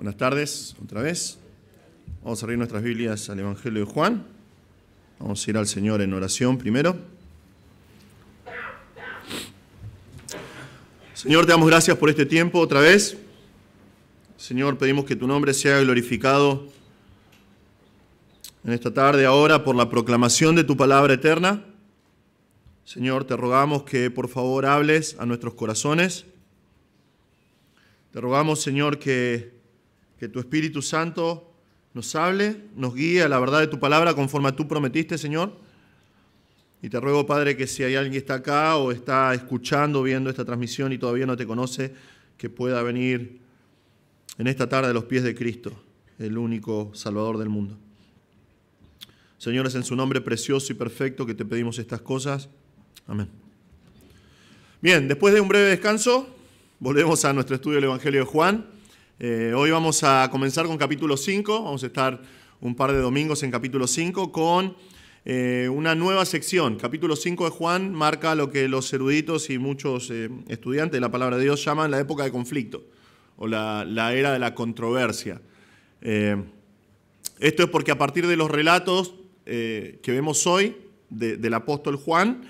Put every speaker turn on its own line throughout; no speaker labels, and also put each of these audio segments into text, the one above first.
Buenas tardes, otra vez. Vamos a abrir nuestras Biblias al Evangelio de Juan. Vamos a ir al Señor en oración primero. Señor, te damos gracias por este tiempo otra vez. Señor, pedimos que tu nombre sea glorificado en esta tarde ahora por la proclamación de tu palabra eterna. Señor, te rogamos que por favor hables a nuestros corazones. Te rogamos, Señor, que que tu Espíritu Santo nos hable, nos guíe a la verdad de tu palabra conforme a tú prometiste, Señor. Y te ruego, Padre, que si hay alguien que está acá o está escuchando, viendo esta transmisión y todavía no te conoce, que pueda venir en esta tarde a los pies de Cristo, el único Salvador del mundo. Señores, en su nombre precioso y perfecto que te pedimos estas cosas. Amén. Bien, después de un breve descanso, volvemos a nuestro estudio del Evangelio de Juan. Eh, hoy vamos a comenzar con capítulo 5, vamos a estar un par de domingos en capítulo 5 con eh, una nueva sección. Capítulo 5 de Juan marca lo que los eruditos y muchos eh, estudiantes de la palabra de Dios llaman la época de conflicto o la, era de la controversia. esto es porque a partir de los relatos que vemos hoy del apóstol Juan,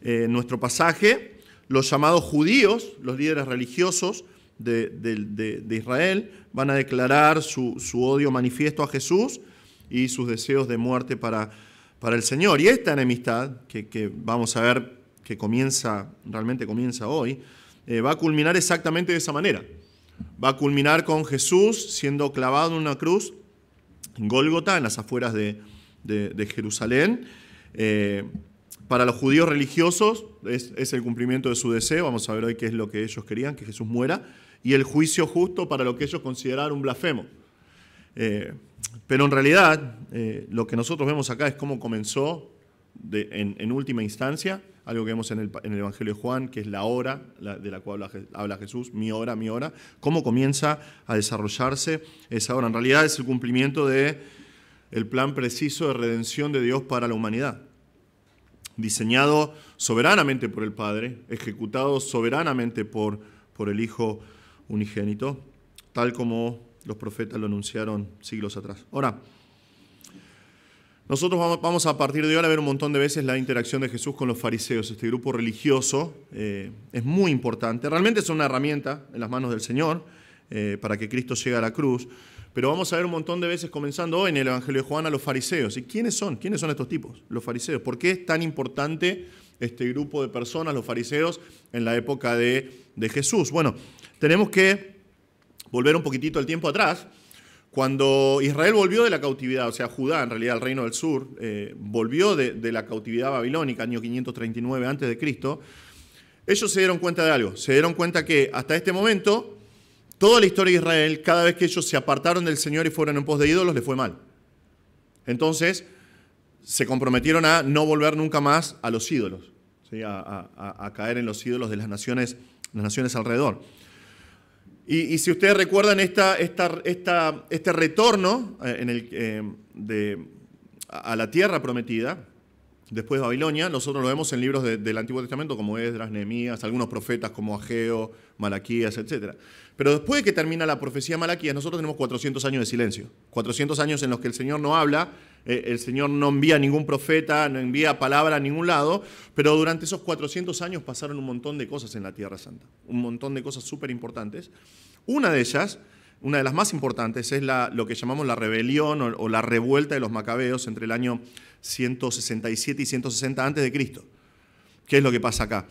nuestro pasaje, los llamados judíos, los líderes religiosos, de, Israel, van a declarar su, odio manifiesto a Jesús y sus deseos de muerte para, para el Señor. Y esta enemistad, que, vamos a ver que comienza, realmente comienza hoy, eh, va a culminar exactamente de esa manera. Va a culminar con Jesús siendo clavado en una cruz en Gólgota, en las afueras de, Jerusalén. Eh, para los judíos religiosos es, es, el cumplimiento de su deseo, vamos a ver hoy qué es lo que ellos querían, que Jesús muera y el juicio justo para lo que ellos consideraron un blasfemo. Eh, pero en realidad, eh, lo que nosotros vemos acá es cómo comenzó en, última instancia, algo que vemos en el, Evangelio de Juan, que es la hora de la cual habla, Jesús, mi hora, mi hora, cómo comienza a desarrollarse esa hora. En realidad es el cumplimiento de el plan preciso de redención de Dios para la humanidad, diseñado soberanamente por el Padre, ejecutado soberanamente por, por el Hijo unigénito, tal como los profetas lo anunciaron siglos atrás. Ahora, nosotros vamos a partir de ahora a ver un montón de veces la interacción de Jesús con los fariseos, este grupo religioso. Eh, es muy importante, realmente es una herramienta en las manos del Señor eh, para que Cristo llegue a la cruz, pero vamos a ver un montón de veces, comenzando hoy en el Evangelio de Juan, a los fariseos. ¿Y quiénes son? ¿Quiénes son estos tipos? Los fariseos. ¿Por qué es tan importante este grupo de personas, los fariseos, en la época de, de Jesús? Bueno, tenemos que volver un poquitito el tiempo atrás. Cuando Israel volvió de la cautividad, o sea, Judá, en realidad el reino del sur, eh, volvió de, la cautividad babilónica, año 539 a.C., ellos se dieron cuenta de algo. Se dieron cuenta que hasta este momento, toda la historia de Israel, cada vez que ellos se apartaron del Señor y fueron en pos de ídolos, les fue mal. Entonces, se comprometieron a no volver nunca más a los ídolos, a, a, caer en los ídolos de las naciones, las naciones alrededor. Y, si ustedes recuerdan esta, este retorno eh, eh, a la tierra prometida, después de Babilonia, nosotros lo vemos en libros del Antiguo Testamento como Esdras, Nehemías, algunos profetas como Ageo, Malaquías, etc. Pero después de que termina la profecía de Malaquías, nosotros tenemos 400 años de silencio, 400 años en los que el Señor no habla eh, el Señor no envía ningún profeta, no envía palabra a ningún lado, pero durante esos 400 años pasaron un montón de cosas en la Tierra Santa, un montón de cosas súper importantes. Una de ellas, una de las más importantes, es lo que llamamos la rebelión o, la revuelta de los macabeos entre el año 167 y 160 a.C. ¿Qué es lo que pasa acá?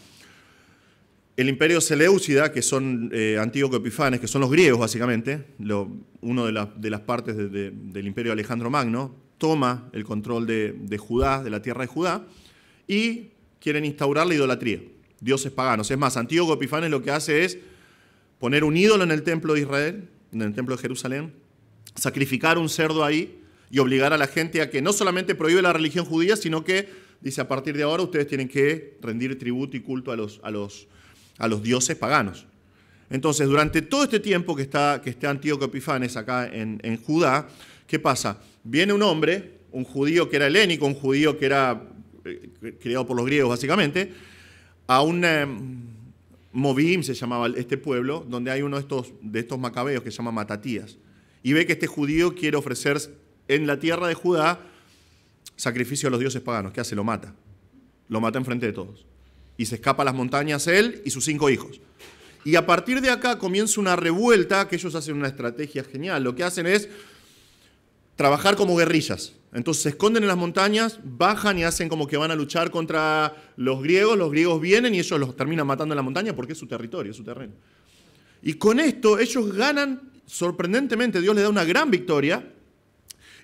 El imperio Seleucida, que son antiguos eh, Antíoco Epifanes, que son los griegos básicamente, lo, de, las partes del imperio Alejandro Magno, toma el control de, Judá, de la tierra de Judá, y quieren instaurar la idolatría, dioses paganos. Es más, Antíoco Epifanes lo que hace es poner un ídolo en el templo de Israel, en el templo de Jerusalén, sacrificar un cerdo ahí y obligar a la gente a que no solamente prohíbe la religión judía, sino que dice, a partir de ahora ustedes tienen que rendir tributo y culto a los, a los, a los dioses paganos. Entonces, durante todo este tiempo que está, que está Antíoco Epifanes acá en, en Judá, ¿qué pasa? viene un hombre, un judío que era helénico, un judío que era eh, criado por los griegos básicamente, a un eh, Movim se llamaba este pueblo, donde hay uno de estos, de estos macabeos que se llama Matatías, y ve que este judío quiere ofrecer en la tierra de Judá sacrificio a los dioses paganos. ¿Qué hace? Lo mata. Lo mata enfrente de todos. Y se escapa a las montañas él y sus cinco hijos. Y a partir de acá comienza una revuelta que ellos hacen una estrategia genial. Lo que hacen es trabajar como guerrillas. Entonces se esconden en las montañas, bajan y hacen como que van a luchar contra los griegos, los griegos vienen y ellos los terminan matando en la montaña porque es su territorio, es su terreno. Y con esto ellos ganan, sorprendentemente Dios les da una gran victoria,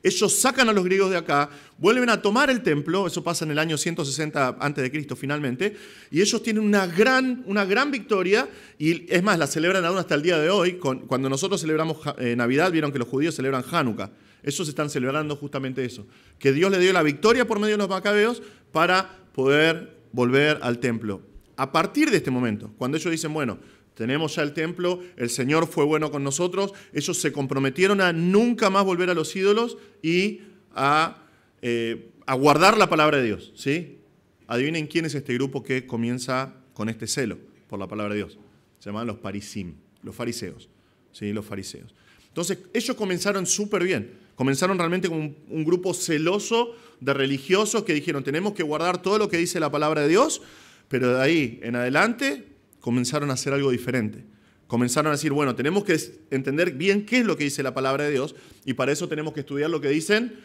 ellos sacan a los griegos de acá, vuelven a tomar el templo, eso pasa en el año 160 a.C. finalmente, y ellos tienen una gran, una gran victoria, y es más, la celebran aún hasta el día de hoy, cuando nosotros celebramos eh, Navidad, vieron que los judíos celebran Hanukkah ellos están celebrando justamente eso, que Dios le dio la victoria por medio de los macabeos para poder volver al templo. A partir de este momento, cuando ellos dicen, bueno, tenemos ya el templo, el Señor fue bueno con nosotros, ellos se comprometieron a nunca más volver a los ídolos y a, eh, guardar la palabra de Dios. ¿sí? Adivinen quién es este grupo que comienza con este celo por la palabra de Dios. Se llaman los parisim, los fariseos. ¿sí? Los fariseos. Entonces, ellos comenzaron súper bien. Comenzaron realmente con un, un grupo celoso de religiosos que dijeron, tenemos que guardar todo lo que dice la palabra de Dios, pero de ahí en adelante comenzaron a hacer algo diferente comenzaron a decir, bueno, tenemos que entender bien qué es lo que dice la palabra de Dios y para eso tenemos que estudiar lo que dicen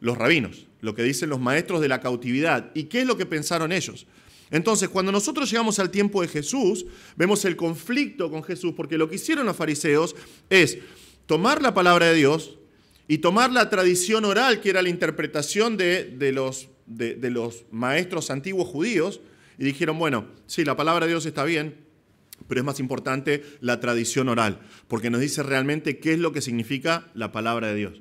los rabinos, lo que dicen los maestros de la cautividad y qué es lo que pensaron ellos. Entonces, cuando nosotros llegamos al tiempo de Jesús, vemos el conflicto con Jesús, porque lo que hicieron los fariseos es tomar la palabra de Dios, y tomar la tradición oral, que era la interpretación de, los, de, los maestros antiguos judíos, y dijeron, bueno, sí, la palabra de Dios está bien, pero es más importante la tradición oral, porque nos dice realmente qué es lo que significa la palabra de Dios.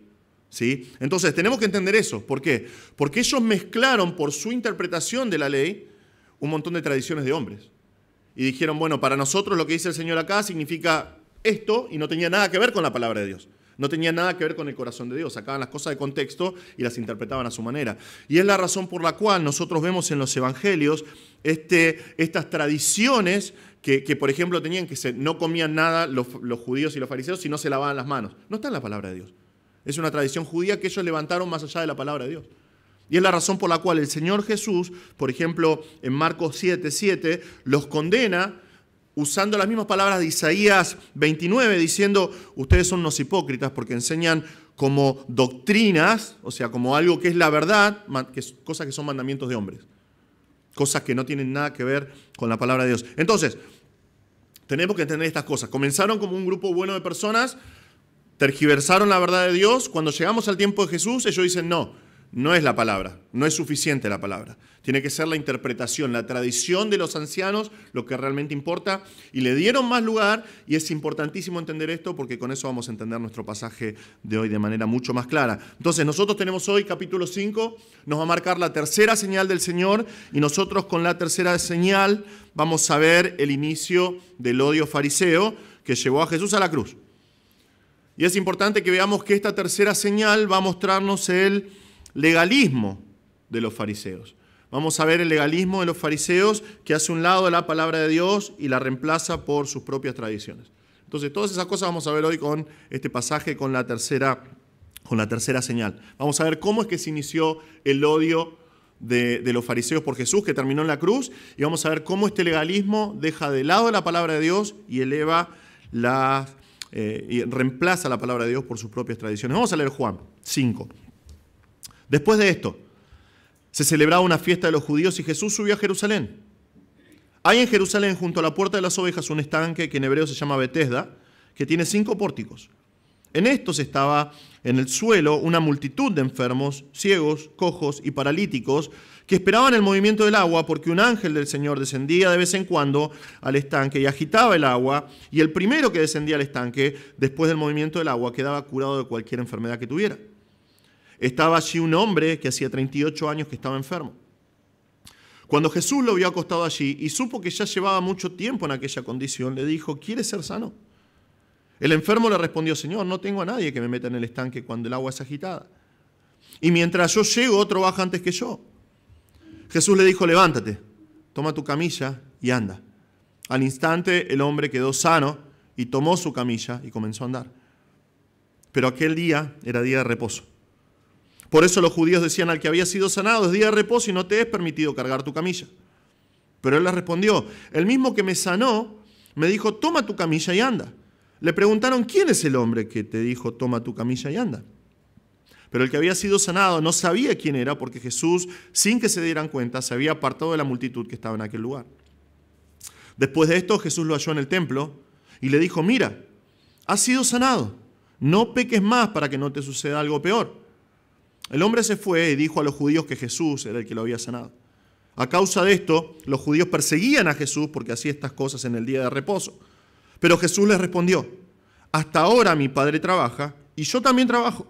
¿Sí? Entonces, tenemos que entender eso. ¿Por qué? Porque ellos mezclaron por su interpretación de la ley un montón de tradiciones de hombres. Y dijeron, bueno, para nosotros lo que dice el Señor acá significa esto y no tenía nada que ver con la palabra de Dios no tenía nada que ver con el corazón de Dios, sacaban las cosas de contexto y las interpretaban a su manera. Y es la razón por la cual nosotros vemos en los evangelios este, estas tradiciones que, por ejemplo, tenían que no comían nada los, los judíos y los fariseos si no se lavaban las manos. No está en la palabra de Dios. Es una tradición judía que ellos levantaron más allá de la palabra de Dios. Y es la razón por la cual el Señor Jesús, por ejemplo, en Marcos 7, 7, los condena usando las mismas palabras de Isaías 29, diciendo, ustedes son unos hipócritas porque enseñan como doctrinas, o sea, como algo que es la verdad, que es, cosas que son mandamientos de hombres, cosas que no tienen nada que ver con la palabra de Dios. Entonces, tenemos que entender estas cosas. Comenzaron como un grupo bueno de personas, tergiversaron la verdad de Dios, cuando llegamos al tiempo de Jesús, ellos dicen, no, no es la palabra, no es suficiente la palabra. Tiene que ser la interpretación, la tradición de los ancianos, lo que realmente importa. Y le dieron más lugar y es importantísimo entender esto porque con eso vamos a entender nuestro pasaje de hoy de manera mucho más clara. Entonces nosotros tenemos hoy capítulo 5, nos va a marcar la tercera señal del Señor y nosotros con la tercera señal vamos a ver el inicio del odio fariseo que llevó a Jesús a la cruz. Y es importante que veamos que esta tercera señal va a mostrarnos el legalismo de los fariseos. Vamos a ver el legalismo de los fariseos que hace un lado la palabra de Dios y la reemplaza por sus propias tradiciones. Entonces, todas esas cosas vamos a ver hoy con este pasaje, con la tercera, con la tercera señal. Vamos a ver cómo es que se inició el odio de, los fariseos por Jesús, que terminó en la cruz, y vamos a ver cómo este legalismo deja de lado la palabra de Dios y eleva la, eh, y reemplaza la palabra de Dios por sus propias tradiciones. Vamos a leer Juan 5. Después de esto, se celebraba una fiesta de los judíos y Jesús subió a Jerusalén. Hay en Jerusalén, junto a la puerta de las ovejas, un estanque que en hebreo se llama Betesda, que tiene cinco pórticos. En estos estaba en el suelo una multitud de enfermos, ciegos, cojos y paralíticos que esperaban el movimiento del agua porque un ángel del Señor descendía de vez en cuando al estanque y agitaba el agua y el primero que descendía al estanque después del movimiento del agua quedaba curado de cualquier enfermedad que tuviera. Estaba allí un hombre que hacía 38 años que estaba enfermo. Cuando Jesús lo vio acostado allí y supo que ya llevaba mucho tiempo en aquella condición, le dijo, ¿quieres ser sano? El enfermo le respondió, Señor, no tengo a nadie que me meta en el estanque cuando el agua es agitada. Y mientras yo llego, otro baja antes que yo. Jesús le dijo, levántate, toma tu camilla y anda. Al instante el hombre quedó sano y tomó su camilla y comenzó a andar. Pero aquel día era día de reposo. Por eso los judíos decían al que había sido sanado, es día de reposo y no te es permitido cargar tu camilla. Pero él les respondió, el mismo que me sanó me dijo, toma tu camilla y anda. Le preguntaron, ¿quién es el hombre que te dijo, toma tu camilla y anda? Pero el que había sido sanado no sabía quién era porque Jesús, sin que se dieran cuenta, se había apartado de la multitud que estaba en aquel lugar. Después de esto Jesús lo halló en el templo y le dijo, mira, has sido sanado, no peques más para que no te suceda algo peor. El hombre se fue y dijo a los judíos que Jesús era el que lo había sanado. A causa de esto, los judíos perseguían a Jesús porque hacía estas cosas en el día de reposo. Pero Jesús les respondió, hasta ahora mi padre trabaja y yo también trabajo.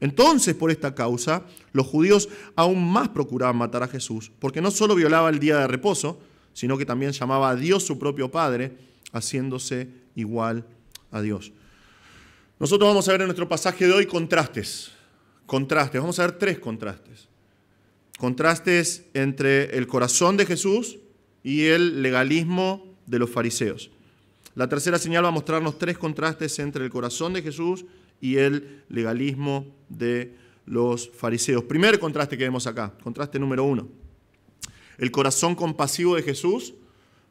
Entonces, por esta causa, los judíos aún más procuraban matar a Jesús, porque no solo violaba el día de reposo, sino que también llamaba a Dios su propio Padre, haciéndose igual a Dios. Nosotros vamos a ver en nuestro pasaje de hoy contrastes, contrastes. Vamos a ver tres contrastes. Contrastes entre el corazón de Jesús y el legalismo de los fariseos. La tercera señal va a mostrarnos tres contrastes entre el corazón de Jesús y el legalismo de los fariseos. Primer contraste que vemos acá, contraste número uno. El corazón compasivo de Jesús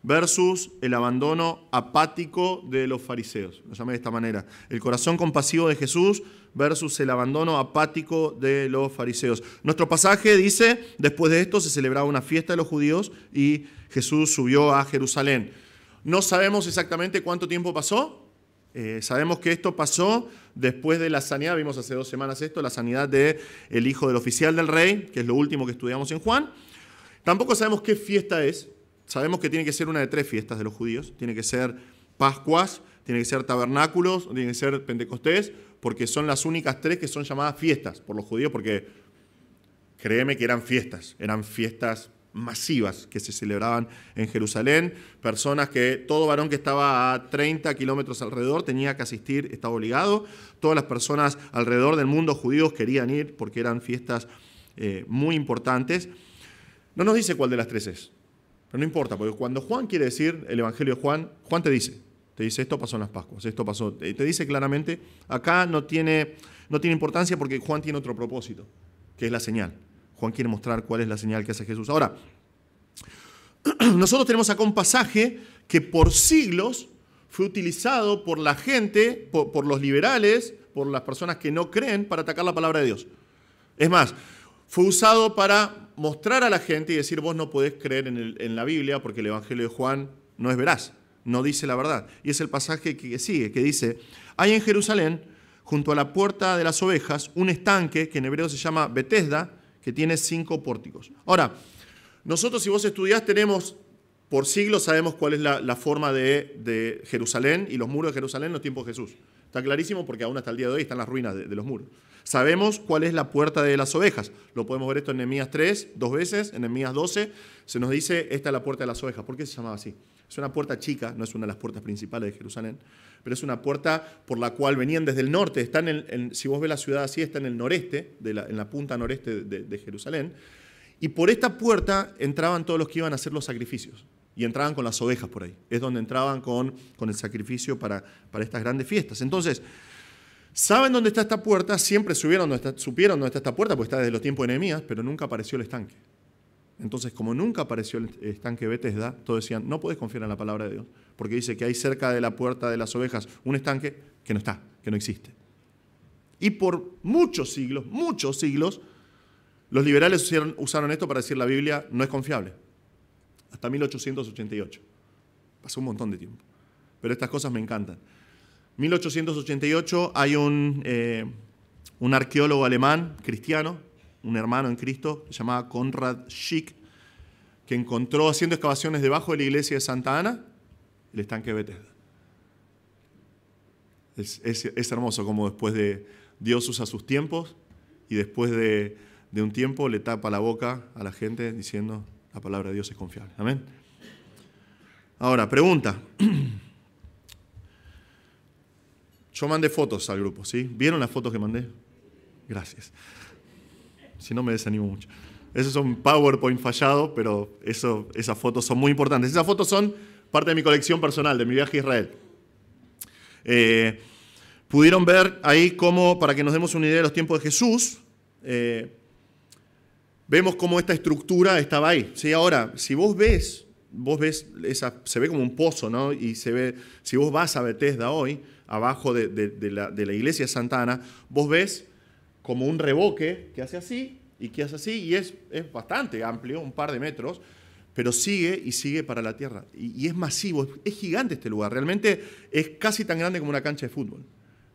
versus el abandono apático de los fariseos. Lo llamé de esta manera. El corazón compasivo de Jesús versus el abandono apático de los fariseos. Nuestro pasaje dice, después de esto se celebraba una fiesta de los judíos y Jesús subió a Jerusalén. No sabemos exactamente cuánto tiempo pasó. Eh, sabemos que esto pasó después de la sanidad, vimos hace dos semanas esto, la sanidad del el hijo del oficial del rey, que es lo último que estudiamos en Juan. Tampoco sabemos qué fiesta es. Sabemos que tiene que ser una de tres fiestas de los judíos. Tiene que ser Pascuas, tiene que ser tabernáculos, tiene que ser Pentecostés, porque son las únicas tres que son llamadas fiestas por los judíos, porque créeme que eran fiestas, eran fiestas masivas que se celebraban en Jerusalén, personas que todo varón que estaba a 30 kilómetros alrededor tenía que asistir, estaba obligado, todas las personas alrededor del mundo judíos querían ir porque eran fiestas eh, muy importantes. No nos dice cuál de las tres es, pero no importa, porque cuando Juan quiere decir el Evangelio de Juan, Juan te dice, te dice, esto pasó en las Pascuas, esto pasó. Te dice claramente, acá no tiene, no tiene importancia porque Juan tiene otro propósito, que es la señal. Juan quiere mostrar cuál es la señal que hace Jesús. Ahora, nosotros tenemos acá un pasaje que por siglos fue utilizado por la gente, por, los liberales, por las personas que no creen, para atacar la palabra de Dios. Es más, fue usado para mostrar a la gente y decir, vos no podés creer en la Biblia porque el Evangelio de Juan no es veraz no dice la verdad. Y es el pasaje que sigue, que dice, hay en Jerusalén, junto a la puerta de las ovejas, un estanque que en hebreo se llama Betesda, que tiene cinco pórticos. Ahora, nosotros si vos estudiás tenemos, por siglos sabemos cuál es la, forma de, Jerusalén y los muros de Jerusalén en los tiempos de Jesús. Está clarísimo porque aún hasta el día de hoy están las ruinas de, los muros. Sabemos cuál es la puerta de las ovejas. Lo podemos ver esto en Nehemías 3, dos veces, en Nehemías 12 se nos dice, esta es la puerta de las ovejas. ¿Por qué se llamaba así? Es una puerta chica, no es una de las puertas principales de Jerusalén, pero es una puerta por la cual venían desde el norte. Está en si vos ves la ciudad así, está en el noreste, en la punta noreste de, Jerusalén. Y por esta puerta entraban todos los que iban a hacer los sacrificios. Y entraban con las ovejas por ahí. Es donde entraban con, con el sacrificio para, para estas grandes fiestas. Entonces, saben dónde está esta puerta, siempre supieron dónde está esta puerta, porque está desde los tiempos de Nehemías, pero nunca apareció el estanque. Entonces, como nunca apareció el estanque Bethesda, todos decían, no puedes confiar en la palabra de Dios, porque dice que hay cerca de la puerta de las ovejas un estanque que no está, que no existe. Y por muchos siglos, muchos siglos, los liberales usaron, esto para decir la Biblia no es confiable. Hasta 1888. Pasó un montón de tiempo. Pero estas cosas me encantan. 1888 hay eh, un arqueólogo alemán, cristiano, un hermano en Cristo, llamado Conrad Schick, que encontró haciendo excavaciones debajo de la iglesia de Santa Ana el estanque Bethesda. Es, hermoso como después de Dios usa sus tiempos y después de, de un tiempo le tapa la boca a la gente diciendo la palabra de Dios es confiable. Amén. Ahora, pregunta. Yo mandé fotos al grupo, ¿sí? ¿Vieron las fotos que mandé? Gracias si no me desanimo mucho. Eso es un PowerPoint fallado, pero eso, esas fotos son muy importantes. Esas fotos son parte de mi colección personal, de mi viaje a Israel. Eh, pudieron ver ahí cómo, para que nos demos una idea de los tiempos de Jesús, eh, vemos cómo esta estructura estaba ahí. ¿sí? Ahora, si vos ves, vos ves, esa, se ve como un pozo, ¿no? Y se ve, si vos vas a Bethesda hoy, abajo de, la, de la, iglesia Santana, vos ves como un reboque que hace así y que hace así, y es, es bastante amplio, un par de metros, pero sigue y sigue para la tierra. Y, es masivo, es, gigante este lugar, realmente es casi tan grande como una cancha de fútbol.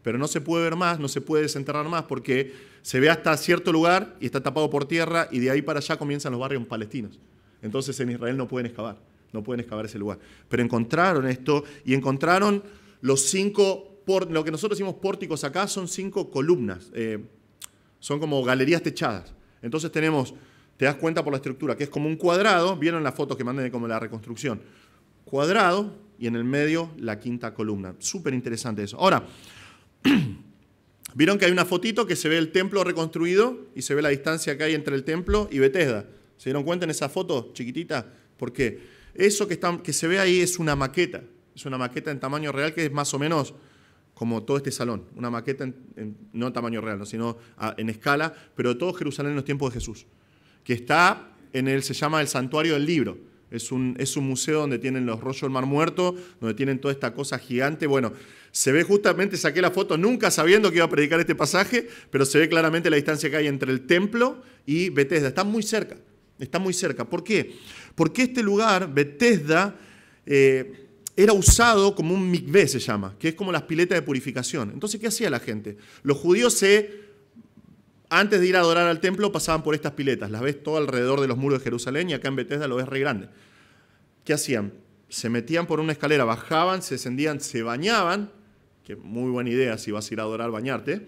Pero no se puede ver más, no se puede desenterrar más, porque se ve hasta cierto lugar y está tapado por tierra, y de ahí para allá comienzan los barrios palestinos. Entonces en Israel no pueden excavar, no pueden excavar ese lugar. Pero encontraron esto y encontraron los cinco, por, lo que nosotros decimos pórticos acá, son cinco columnas. Eh, son como galerías techadas. Entonces tenemos, te das cuenta por la estructura, que es como un cuadrado, vieron las fotos que mandé como la reconstrucción, cuadrado y en el medio la quinta columna. Súper interesante eso. Ahora, vieron que hay una fotito que se ve el templo reconstruido y se ve la distancia que hay entre el templo y Bethesda. ¿Se dieron cuenta en esa foto chiquitita? Porque Eso que, que se ve ahí es una maqueta, es una maqueta en tamaño real que es más o menos como todo este salón, una maqueta no tamaño real, sino ah, en escala, pero todo Jerusalén en los tiempos de Jesús, que está en el, se llama el Santuario del Libro. Es un, es un museo donde tienen los rollos del Mar Muerto, donde tienen toda esta cosa gigante. Bueno, se ve justamente, saqué la foto nunca sabiendo que iba a predicar este pasaje, pero se ve claramente la distancia que hay entre el templo y Betesda. Está muy cerca, está muy cerca. ¿Por qué? Porque este lugar, Betesda, eh, era usado como un mikvé, se llama, que es como las piletas de purificación. Entonces, ¿qué hacía la gente? Los judíos se antes de ir a adorar al templo pasaban por estas piletas. Las ves todo alrededor de los muros de Jerusalén y acá en Bethesda lo ves re grande. ¿Qué hacían? Se metían por una escalera, bajaban, se descendían, se bañaban, que muy buena idea si vas a ir a adorar bañarte,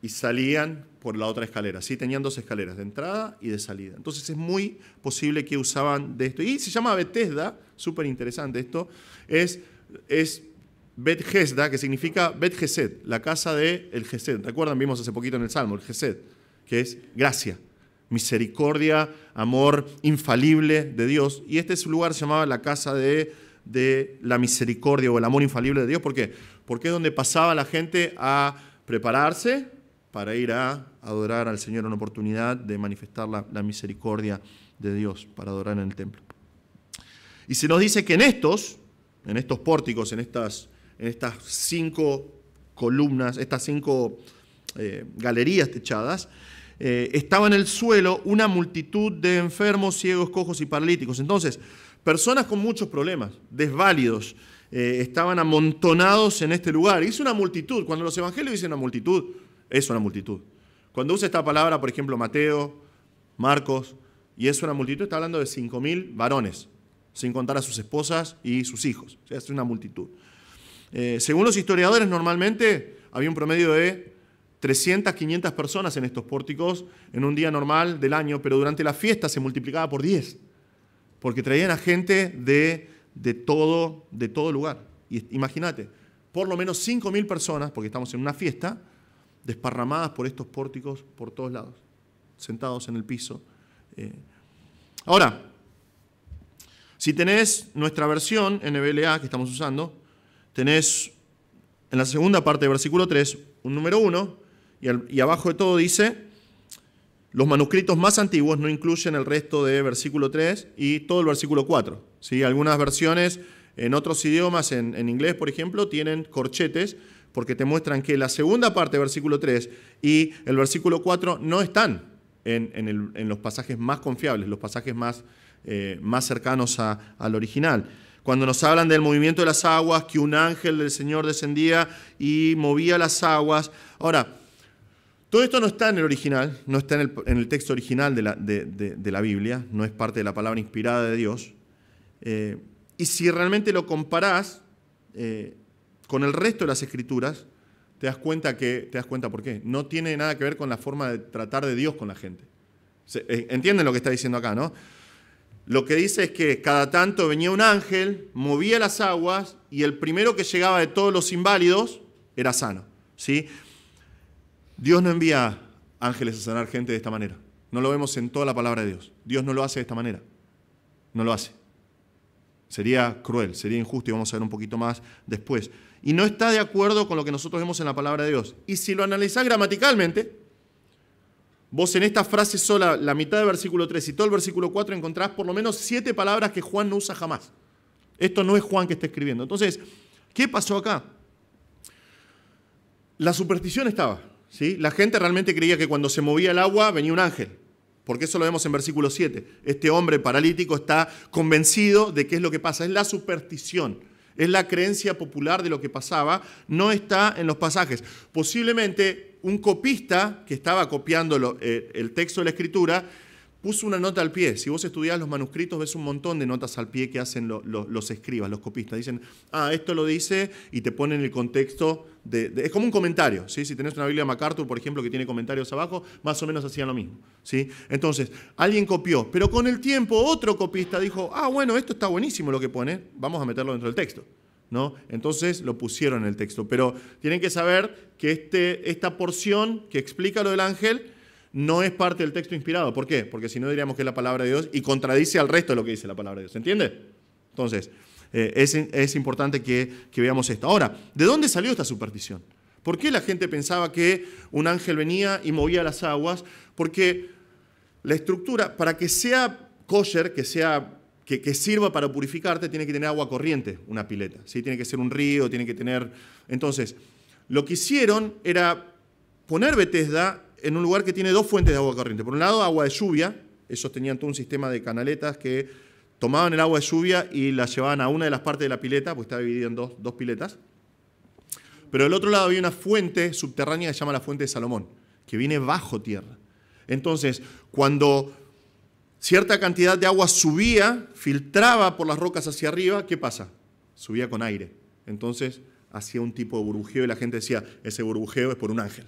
y salían por la otra escalera. ¿sí? Tenían dos escaleras, de entrada y de salida. Entonces es muy posible que usaban de esto. Y se llama Bethesda, súper interesante esto, es, es Bethesda, que significa Bet la casa del el ...¿te ¿Recuerdan? Vimos hace poquito en el Salmo, el Gesed, que es gracia, misericordia, amor infalible de Dios. Y este es lugar se llamaba la casa de, de la misericordia o el amor infalible de Dios. ¿Por qué? Porque es donde pasaba la gente a prepararse para ir a adorar al Señor, una oportunidad de manifestar la, misericordia de Dios para adorar en el templo. Y se nos dice que en estos, en estos pórticos, en estas, en estas cinco columnas, estas cinco eh, galerías techadas, eh, estaba en el suelo una multitud de enfermos, ciegos, cojos y paralíticos. Entonces, personas con muchos problemas, desválidos, eh, estaban amontonados en este lugar. es una multitud, cuando los evangelios dicen una multitud, es una multitud. Cuando usa esta palabra, por ejemplo, Mateo, Marcos, y es una multitud, está hablando de 5.000 varones, sin contar a sus esposas y sus hijos. es una multitud. Eh, según los historiadores, normalmente había un promedio de 300, 500 personas en estos pórticos en un día normal del año, pero durante la fiesta se multiplicaba por 10, porque traían a gente de, todo, de todo lugar. imagínate, por lo menos 5.000 personas, porque estamos en una fiesta, desparramadas por estos pórticos por todos lados, sentados en el piso. Eh, ahora, si tenés nuestra versión NBLA que estamos usando, tenés en la segunda parte del versículo 3 un número 1 y, abajo de todo dice, los manuscritos más antiguos no incluyen el resto de versículo 3 y todo el versículo 4. Algunas versiones en otros idiomas, en, en inglés por ejemplo, tienen corchetes porque te muestran que la segunda parte, versículo 3, y el versículo 4 no están en, los pasajes más confiables, los pasajes más, eh, más cercanos al original. Cuando nos hablan del movimiento de las aguas, que un ángel del Señor descendía y movía las aguas. Ahora, todo esto no está en el original, no está en el, texto original de la, de, la, Biblia, no es parte de la palabra inspirada de Dios. Eh, y si realmente lo comparás, eh, con el resto de las escrituras, te das cuenta que te das cuenta por qué. No tiene nada que ver con la forma de tratar de Dios con la gente. Eh, Entienden lo que está diciendo acá, ¿no? Lo que dice es que cada tanto venía un ángel, movía las aguas y el primero que llegaba de todos los inválidos era sano, ¿sí? Dios no envía ángeles a sanar gente de esta manera. No lo vemos en toda la palabra de Dios. Dios no lo hace de esta manera. No lo hace. Sería cruel, sería injusto y vamos a ver un poquito más después y no está de acuerdo con lo que nosotros vemos en la palabra de Dios. Y si lo analizás gramaticalmente, vos en esta frase sola, la mitad del versículo 3 y todo el versículo 4 encontrás por lo menos siete palabras que Juan no usa jamás. Esto no es Juan que está escribiendo. Entonces, ¿qué pasó acá? La superstición estaba. ¿sí? La gente realmente creía que cuando se movía el agua venía un ángel. Porque eso lo vemos en versículo 7. Este hombre paralítico está convencido de qué es lo que pasa. Es la superstición es la creencia popular de lo que pasaba, no está en los pasajes. Posiblemente un copista que estaba copiando eh, el texto de la escritura puso una nota al pie. Si vos estudiás los manuscritos, ves un montón de notas al pie que hacen los escribas, los copistas. Dicen, ah, esto lo dice y te ponen el contexto. es como un comentario. ¿sí? Si tenés una Biblia MacArthur, por ejemplo, que tiene comentarios abajo, más o menos hacían lo mismo. ¿sí? Entonces, alguien copió, pero con el tiempo otro copista dijo, ah, bueno, esto está buenísimo lo que pone, vamos a meterlo dentro del texto. ¿No? Entonces lo pusieron en el texto. Pero tienen que saber que este, esta porción que explica lo del ángel no es parte del texto inspirado. ¿Por qué? Porque si no diríamos que es la palabra de Dios y contradice al resto de lo que dice la palabra de Dios. ¿Entiende? Entonces, eh, es, importante que, veamos esto. Ahora, ¿de dónde salió esta superstición? ¿Por qué la gente pensaba que un ángel venía y movía las aguas? Porque la estructura, para que sea kosher, que sea que, sirva para purificarte tiene que tener agua corriente, una pileta. ¿sí? Tiene que ser un río, tiene que tener... Entonces, lo que hicieron era poner Bethesda en un lugar que tiene dos fuentes de agua corriente. Por un lado, agua de lluvia, Esos tenían todo un sistema de canaletas que tomaban el agua de lluvia y la llevaban a una de las partes de la pileta, pues está dividida en dos, dos piletas. Pero del otro lado había una fuente subterránea que se llama la fuente de Salomón, que viene bajo tierra. Entonces, cuando cierta cantidad de agua subía, filtraba por las rocas hacia arriba, ¿qué pasa? Subía con aire. Entonces hacía un tipo de burbujeo y la gente decía, ese burbujeo es por un ángel.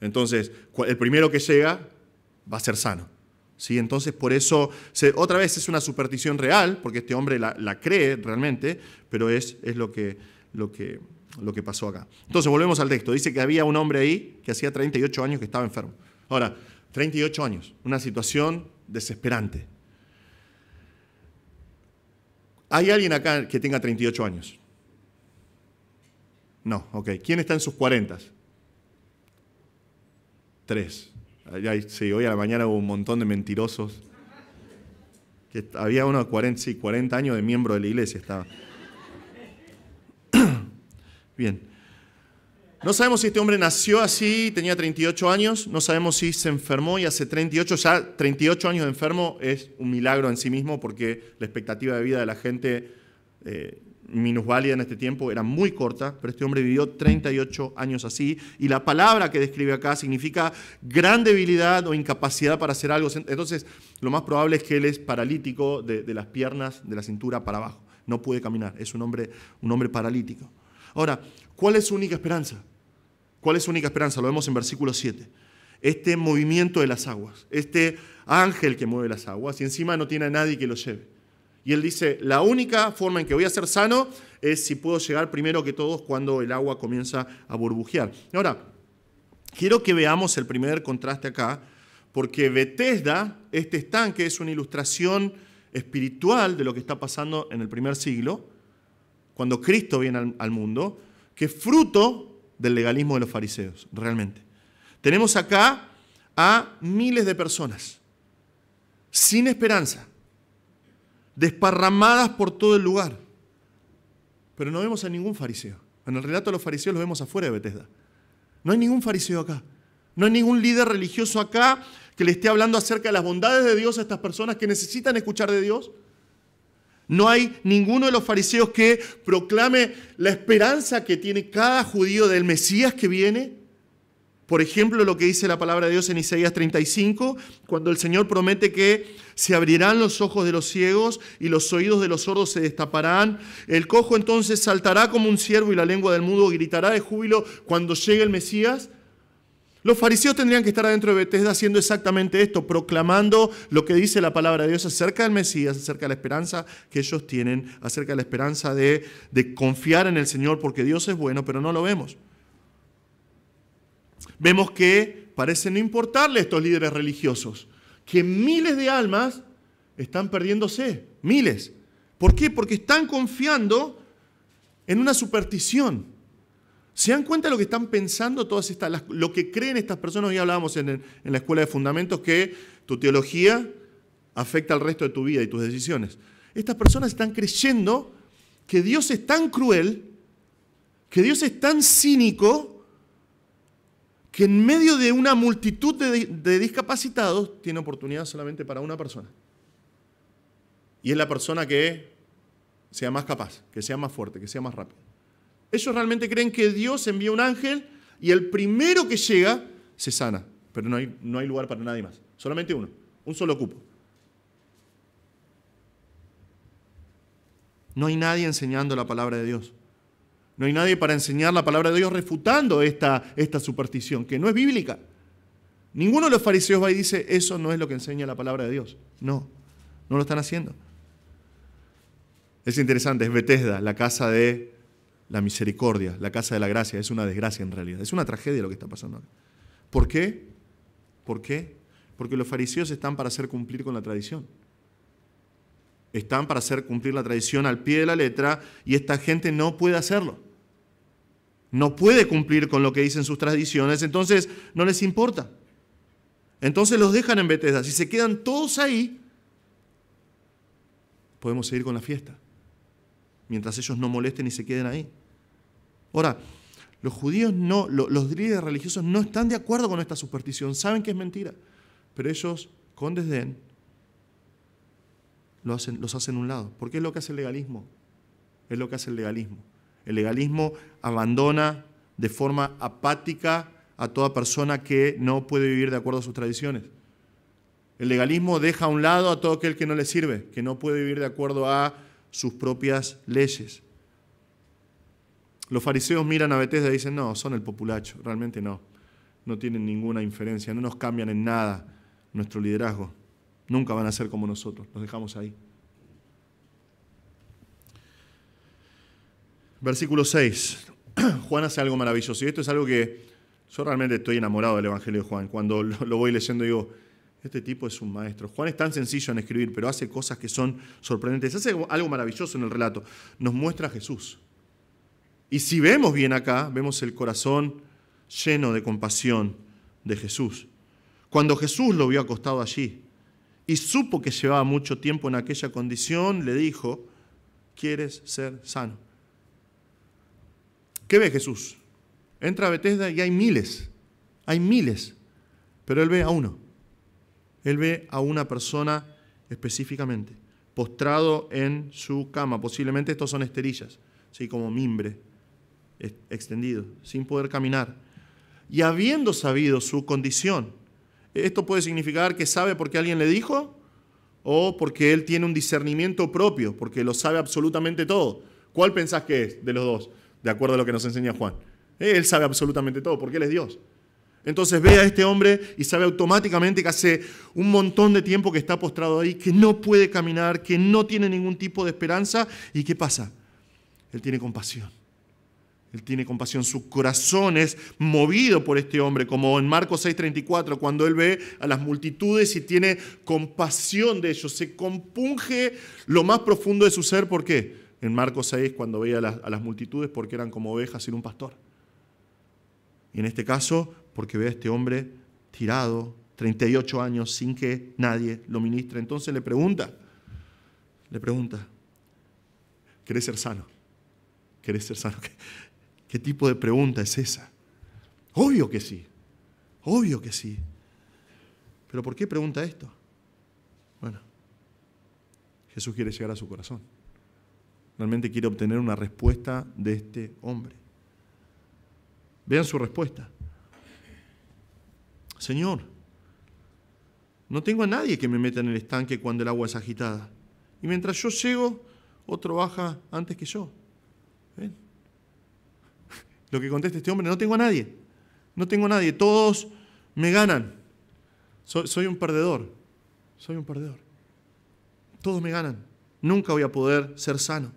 Entonces, el primero que llega va a ser sano. ¿Sí? Entonces, por eso, otra vez es una superstición real, porque este hombre la, cree realmente, pero es, lo, que, lo, que, lo que pasó acá. Entonces, volvemos al texto. Dice que había un hombre ahí que hacía 38 años que estaba enfermo. Ahora, 38 años, una situación desesperante. ¿Hay alguien acá que tenga 38 años? No, ok. ¿Quién está en sus 40? Tres. Sí, hoy a la mañana hubo un montón de mentirosos. Que había uno de 40, años de miembro de la iglesia estaba. Bien. No sabemos si este hombre nació así, tenía 38 años, no sabemos si se enfermó y hace 38, ya 38 años de enfermo es un milagro en sí mismo porque la expectativa de vida de la gente eh, minusválida en este tiempo era muy corta, pero este hombre vivió 38 años así, y la palabra que describe acá significa gran debilidad o incapacidad para hacer algo. Entonces, lo más probable es que él es paralítico de, las piernas, de la cintura para abajo. No puede caminar, es un hombre, un hombre paralítico. Ahora, ¿cuál es su única esperanza? ¿Cuál es su única esperanza? Lo vemos en versículo 7 este movimiento de las aguas, este ángel que mueve las aguas, y encima no tiene a nadie que lo lleve. Y él dice, la única forma en que voy a ser sano es si puedo llegar primero que todos cuando el agua comienza a burbujear. Ahora, quiero que veamos el primer contraste acá, porque Bethesda, este estanque, es una ilustración espiritual de lo que está pasando en el primer siglo, cuando Cristo viene al, mundo, que es fruto del legalismo de los fariseos, realmente. Tenemos acá a miles de personas sin esperanza desparramadas por todo el lugar. Pero no vemos a ningún fariseo. En el relato de los fariseos los vemos afuera de Betesda. No hay ningún fariseo acá. No hay ningún líder religioso acá que le esté hablando acerca de las bondades de Dios a estas personas que necesitan escuchar de Dios. No hay ninguno de los fariseos que proclame la esperanza que tiene cada judío del Mesías que viene. Por ejemplo, lo que dice la palabra de Dios en Isaías 35, cuando el Señor promete que se abrirán los ojos de los ciegos y los oídos de los sordos se destaparán. El cojo entonces saltará como un ciervo y la lengua del mudo gritará de júbilo cuando llegue el Mesías. Los fariseos tendrían que estar adentro de Bethesda haciendo exactamente esto, proclamando lo que dice la palabra de Dios acerca del Mesías, acerca de la esperanza que ellos tienen, acerca de la esperanza de, de confiar en el Señor, porque Dios es bueno, pero no lo vemos. Vemos que parece no importarle a estos líderes religiosos que miles de almas están perdiéndose, miles. ¿Por qué? Porque están confiando en una superstición. ¿Se dan cuenta de lo que están pensando todas estas, lo que creen estas personas? Hoy hablábamos en, en la escuela de fundamentos que tu teología afecta al resto de tu vida y tus decisiones. Estas personas están creyendo que Dios es tan cruel, que Dios es tan cínico, que en medio de una multitud de, discapacitados tiene oportunidad solamente para una persona. Y es la persona que sea más capaz, que sea más fuerte, que sea más rápido. Ellos realmente creen que Dios envía un ángel y el primero que llega se sana, pero no hay, no hay lugar para nadie más, solamente uno, un solo cupo. No hay nadie enseñando la palabra de Dios. No hay nadie para enseñar la palabra de Dios refutando esta, esta superstición, que no es bíblica. Ninguno de los fariseos va y dice, eso no es lo que enseña la palabra de Dios. No, no lo están haciendo. Es interesante, es Bethesda, la casa de la misericordia, la casa de la gracia. Es una desgracia en realidad, es una tragedia lo que está pasando. ¿Por qué? ¿Por qué? Porque los fariseos están para hacer cumplir con la tradición. Están para hacer cumplir la tradición al pie de la letra y esta gente no puede hacerlo no puede cumplir con lo que dicen sus tradiciones, entonces no les importa. Entonces los dejan en Bethesda. Si se quedan todos ahí, podemos seguir con la fiesta. Mientras ellos no molesten y se queden ahí. Ahora, los judíos no, los líderes religiosos no están de acuerdo con esta superstición, saben que es mentira, pero ellos con desdén los hacen, los hacen un lado, porque es lo que hace el legalismo, es lo que hace el legalismo. El legalismo abandona de forma apática a toda persona que no puede vivir de acuerdo a sus tradiciones. El legalismo deja a un lado a todo aquel que no le sirve, que no puede vivir de acuerdo a sus propias leyes. Los fariseos miran a Betesda y dicen, no, son el populacho, realmente no. No tienen ninguna inferencia, no nos cambian en nada nuestro liderazgo. Nunca van a ser como nosotros, los dejamos ahí. Versículo 6. Juan hace algo maravilloso. Y esto es algo que yo realmente estoy enamorado del Evangelio de Juan. Cuando lo voy leyendo digo, este tipo es un maestro. Juan es tan sencillo en escribir, pero hace cosas que son sorprendentes. Hace algo maravilloso en el relato. Nos muestra a Jesús. Y si vemos bien acá, vemos el corazón lleno de compasión de Jesús. Cuando Jesús lo vio acostado allí y supo que llevaba mucho tiempo en aquella condición, le dijo, ¿quieres ser sano? ¿Qué ve Jesús? Entra a Bethesda y hay miles, hay miles, pero él ve a uno. Él ve a una persona específicamente, postrado en su cama. Posiblemente estos son esterillas, así como mimbre, extendido, sin poder caminar. Y habiendo sabido su condición, esto puede significar que sabe porque alguien le dijo o porque él tiene un discernimiento propio, porque lo sabe absolutamente todo. ¿Cuál pensás que es de los dos? de acuerdo a lo que nos enseña Juan. Él sabe absolutamente todo, porque Él es Dios. Entonces ve a este hombre y sabe automáticamente que hace un montón de tiempo que está postrado ahí, que no puede caminar, que no tiene ningún tipo de esperanza. ¿Y qué pasa? Él tiene compasión. Él tiene compasión, su corazón es movido por este hombre, como en Marcos 6:34, cuando él ve a las multitudes y tiene compasión de ellos, se compunge lo más profundo de su ser, ¿por qué? en Marcos 6 cuando veía a las, multitudes porque eran como ovejas sin un pastor. Y en este caso, porque ve a este hombre tirado, 38 años, sin que nadie lo ministre. Entonces le pregunta, le pregunta, ¿querés ser sano? ¿Querés ser sano? qué tipo de pregunta es esa? Obvio que sí, obvio que sí. Pero ¿por qué pregunta esto? Bueno, Jesús quiere llegar a su corazón realmente quiero obtener una respuesta de este hombre. Vean su respuesta. Señor, no tengo a nadie que me meta en el estanque cuando el agua es agitada. Y mientras yo llego, otro baja antes que yo. Lo que contesta este hombre, no tengo a nadie. No tengo a nadie. Todos me ganan. soy un perdedor. Soy un perdedor. Todos me ganan. Nunca voy a poder ser sano.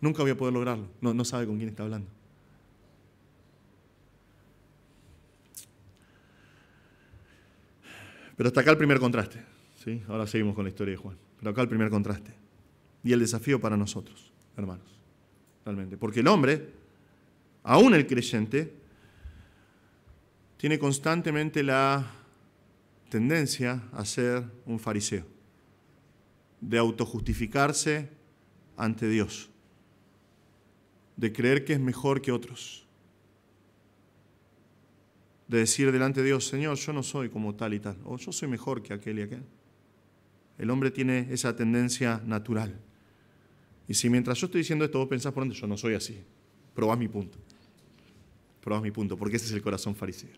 Nunca voy a poder lograrlo. No, no sabe con quién está hablando. Pero hasta acá el primer contraste. ¿sí? Ahora seguimos con la historia de Juan. Pero acá el primer contraste. Y el desafío para nosotros, hermanos. Realmente. Porque el hombre, aún el creyente, tiene constantemente la tendencia a ser un fariseo, de autojustificarse ante Dios de creer que es mejor que otros, de decir delante de Dios, Señor, yo no soy como tal y tal, o yo soy mejor que aquel y aquel. El hombre tiene esa tendencia natural. Y si mientras yo estoy diciendo esto vos pensás por dentro, yo no soy así, probás mi punto, probás mi punto, porque ese es el corazón fariseo.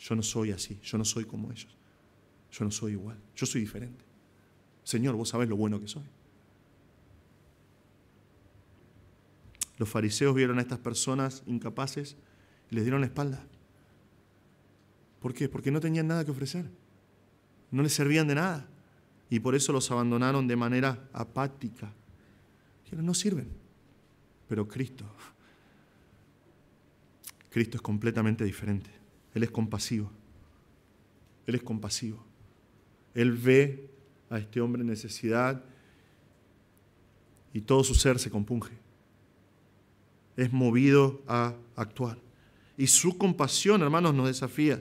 Yo no soy así, yo no soy como ellos, yo no soy igual, yo soy diferente. Señor, vos sabés lo bueno que soy. Los fariseos vieron a estas personas incapaces y les dieron la espalda. ¿Por qué? Porque no tenían nada que ofrecer. No les servían de nada. Y por eso los abandonaron de manera apática. Dijeron, no sirven. Pero Cristo, Cristo es completamente diferente. Él es compasivo. Él es compasivo. Él ve a este hombre en necesidad y todo su ser se compunge es movido a actuar. Y su compasión, hermanos, nos desafía.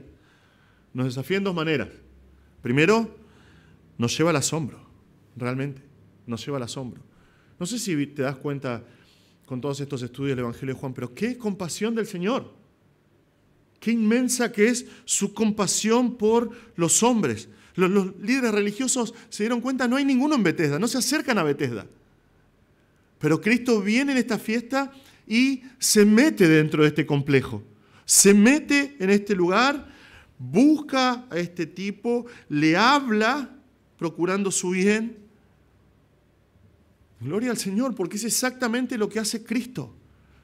Nos desafía en dos maneras. Primero, nos lleva al asombro, realmente. Nos lleva al asombro. No sé si te das cuenta con todos estos estudios del Evangelio de Juan, pero qué compasión del Señor. Qué inmensa que es su compasión por los hombres. Los, líderes religiosos se dieron cuenta, no hay ninguno en Bethesda no se acercan a Bethesda Pero Cristo viene en esta fiesta y se mete dentro de este complejo, se mete en este lugar, busca a este tipo, le habla procurando su bien. Gloria al Señor, porque es exactamente lo que hace Cristo.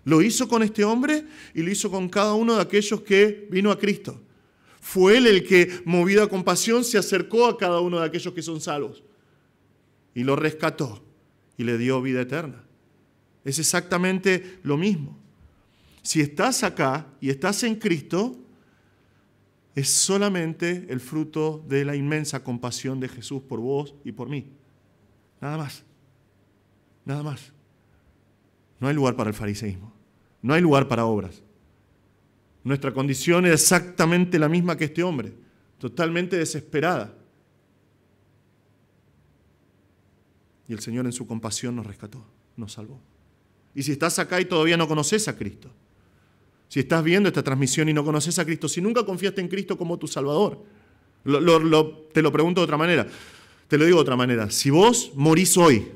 Lo hizo con este hombre y lo hizo con cada uno de aquellos que vino a Cristo. Fue Él el que, movido a compasión, se acercó a cada uno de aquellos que son salvos y lo rescató y le dio vida eterna. Es exactamente lo mismo. Si estás acá y estás en Cristo, es solamente el fruto de la inmensa compasión de Jesús por vos y por mí. Nada más. Nada más. No hay lugar para el fariseísmo. No hay lugar para obras. Nuestra condición es exactamente la misma que este hombre, totalmente desesperada. Y el Señor en su compasión nos rescató, nos salvó. Y si estás acá y todavía no conoces a Cristo, si estás viendo esta transmisión y no conoces a Cristo, si nunca confiaste en Cristo como tu Salvador, te lo pregunto de otra manera, te lo digo de otra manera, si vos morís hoy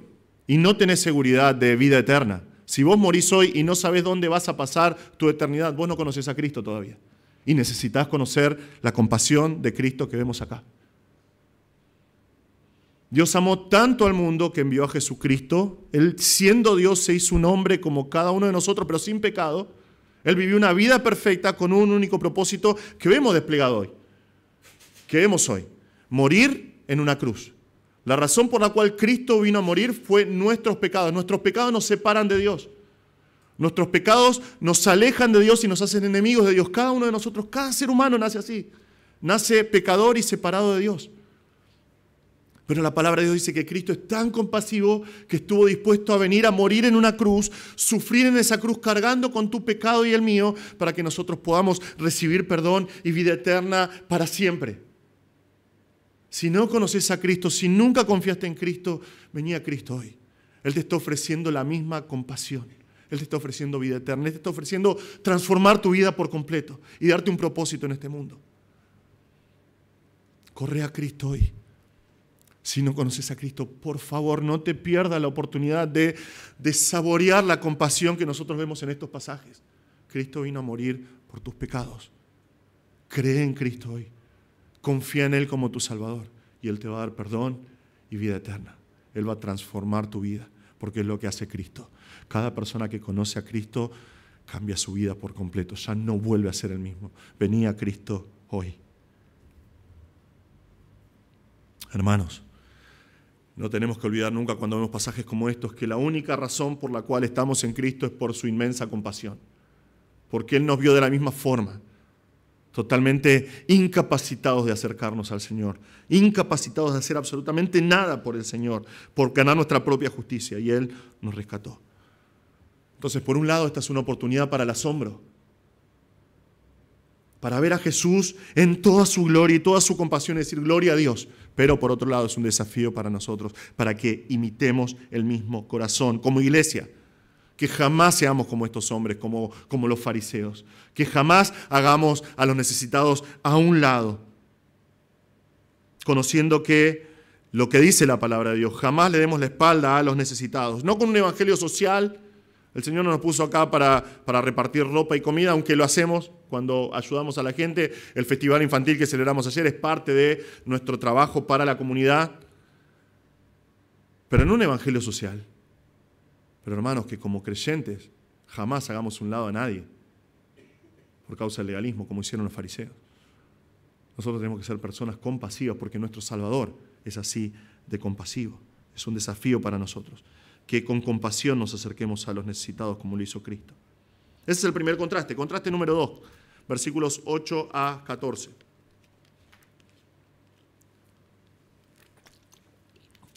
y no tenés seguridad de vida eterna, si vos morís hoy y no sabés dónde vas a pasar tu eternidad, vos no conoces a Cristo todavía. Y necesitas conocer la compasión de Cristo que vemos acá. Dios amó tanto al mundo que envió a Jesucristo. Él siendo Dios se hizo un hombre como cada uno de nosotros, pero sin pecado. Él vivió una vida perfecta con un único propósito que vemos desplegado hoy. ¿Qué vemos hoy. Morir en una cruz. La razón por la cual Cristo vino a morir fue nuestros pecados. Nuestros pecados nos separan de Dios. Nuestros pecados nos alejan de Dios y nos hacen enemigos de Dios. Cada uno de nosotros, cada ser humano nace así. Nace pecador y separado de Dios. Pero la palabra de Dios dice que Cristo es tan compasivo que estuvo dispuesto a venir a morir en una cruz, sufrir en esa cruz cargando con tu pecado y el mío, para que nosotros podamos recibir perdón y vida eterna para siempre. Si no conoces a Cristo, si nunca confiaste en Cristo, vení a Cristo hoy. Él te está ofreciendo la misma compasión. Él te está ofreciendo vida eterna. Él te está ofreciendo transformar tu vida por completo y darte un propósito en este mundo. Corre a Cristo hoy. Si no conoces a Cristo, por favor, no te pierdas la oportunidad de, saborear la compasión que nosotros vemos en estos pasajes. Cristo vino a morir por tus pecados. Cree en Cristo hoy. Confía en Él como tu Salvador y Él te va a dar perdón y vida eterna. Él va a transformar tu vida porque es lo que hace Cristo. Cada persona que conoce a Cristo cambia su vida por completo. Ya no vuelve a ser el mismo. Venía a Cristo hoy. Hermanos, no tenemos que olvidar nunca cuando vemos pasajes como estos que la única razón por la cual estamos en Cristo es por su inmensa compasión, porque Él nos vio de la misma forma, totalmente incapacitados de acercarnos al Señor, incapacitados de hacer absolutamente nada por el Señor, por ganar nuestra propia justicia, y Él nos rescató. Entonces, por un lado, esta es una oportunidad para el asombro, para ver a Jesús en toda su gloria y toda su compasión y decir gloria a Dios. Pero por otro lado es un desafío para nosotros, para que imitemos el mismo corazón como iglesia. Que jamás seamos como estos hombres, como, como los fariseos. Que jamás hagamos a los necesitados a un lado. Conociendo que lo que dice la palabra de Dios, jamás le demos la espalda a los necesitados. No con un evangelio social, el Señor no nos puso acá para, repartir ropa y comida, aunque lo hacemos cuando ayudamos a la gente. El festival infantil que celebramos ayer es parte de nuestro trabajo para la comunidad. Pero en un evangelio social. Pero hermanos, que como creyentes jamás hagamos un lado a nadie por causa del legalismo, como hicieron los fariseos. Nosotros tenemos que ser personas compasivas porque nuestro Salvador es así de compasivo. Es un desafío para nosotros que con compasión nos acerquemos a los necesitados como lo hizo Cristo. Ese es el primer contraste. Contraste número 2, versículos 8 a 14.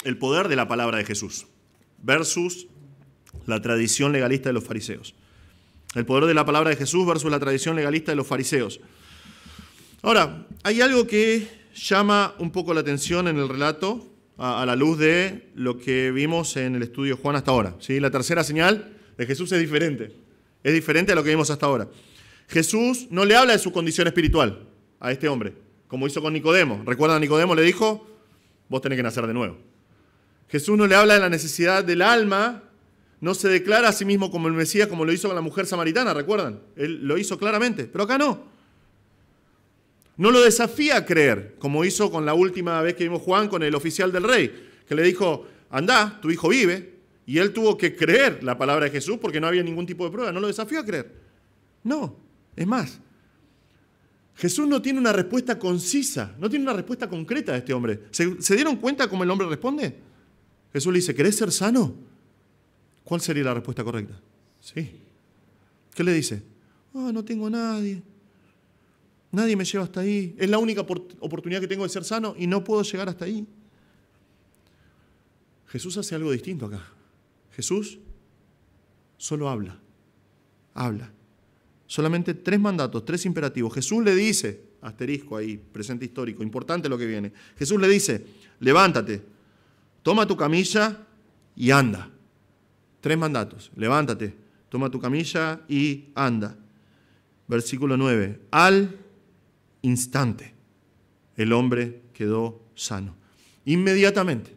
El poder de la palabra de Jesús versus la tradición legalista de los fariseos. El poder de la palabra de Jesús versus la tradición legalista de los fariseos. Ahora, hay algo que llama un poco la atención en el relato a, la luz de lo que vimos en el estudio Juan hasta ahora. ¿sí? La tercera señal de Jesús es diferente. Es diferente a lo que vimos hasta ahora. Jesús no le habla de su condición espiritual a este hombre, como hizo con Nicodemo. ¿Recuerdan a Nicodemo? Le dijo, vos tenés que nacer de nuevo. Jesús no le habla de la necesidad del alma, no se declara a sí mismo como el Mesías, como lo hizo con la mujer samaritana, ¿recuerdan? Él lo hizo claramente, pero acá no. No lo desafía a creer, como hizo con la última vez que vimos Juan con el oficial del rey, que le dijo, anda, tu hijo vive, y él tuvo que creer la palabra de Jesús porque no había ningún tipo de prueba, no lo desafía a creer. No, es más, Jesús no tiene una respuesta concisa, no tiene una respuesta concreta de este hombre. ¿Se, dieron cuenta cómo el hombre responde? Jesús le dice, ¿querés ser sano? ¿Cuál sería la respuesta correcta? Sí. ¿Qué le dice? Oh, no tengo nadie. Nadie me lleva hasta ahí. Es la única oportunidad que tengo de ser sano y no puedo llegar hasta ahí. Jesús hace algo distinto acá. Jesús solo habla. Habla. Solamente tres mandatos, tres imperativos. Jesús le dice, asterisco ahí, presente histórico, importante lo que viene. Jesús le dice, levántate, toma tu camilla y anda. Tres mandatos. Levántate, toma tu camilla y anda. Versículo 9. Al instante, el hombre quedó sano. Inmediatamente.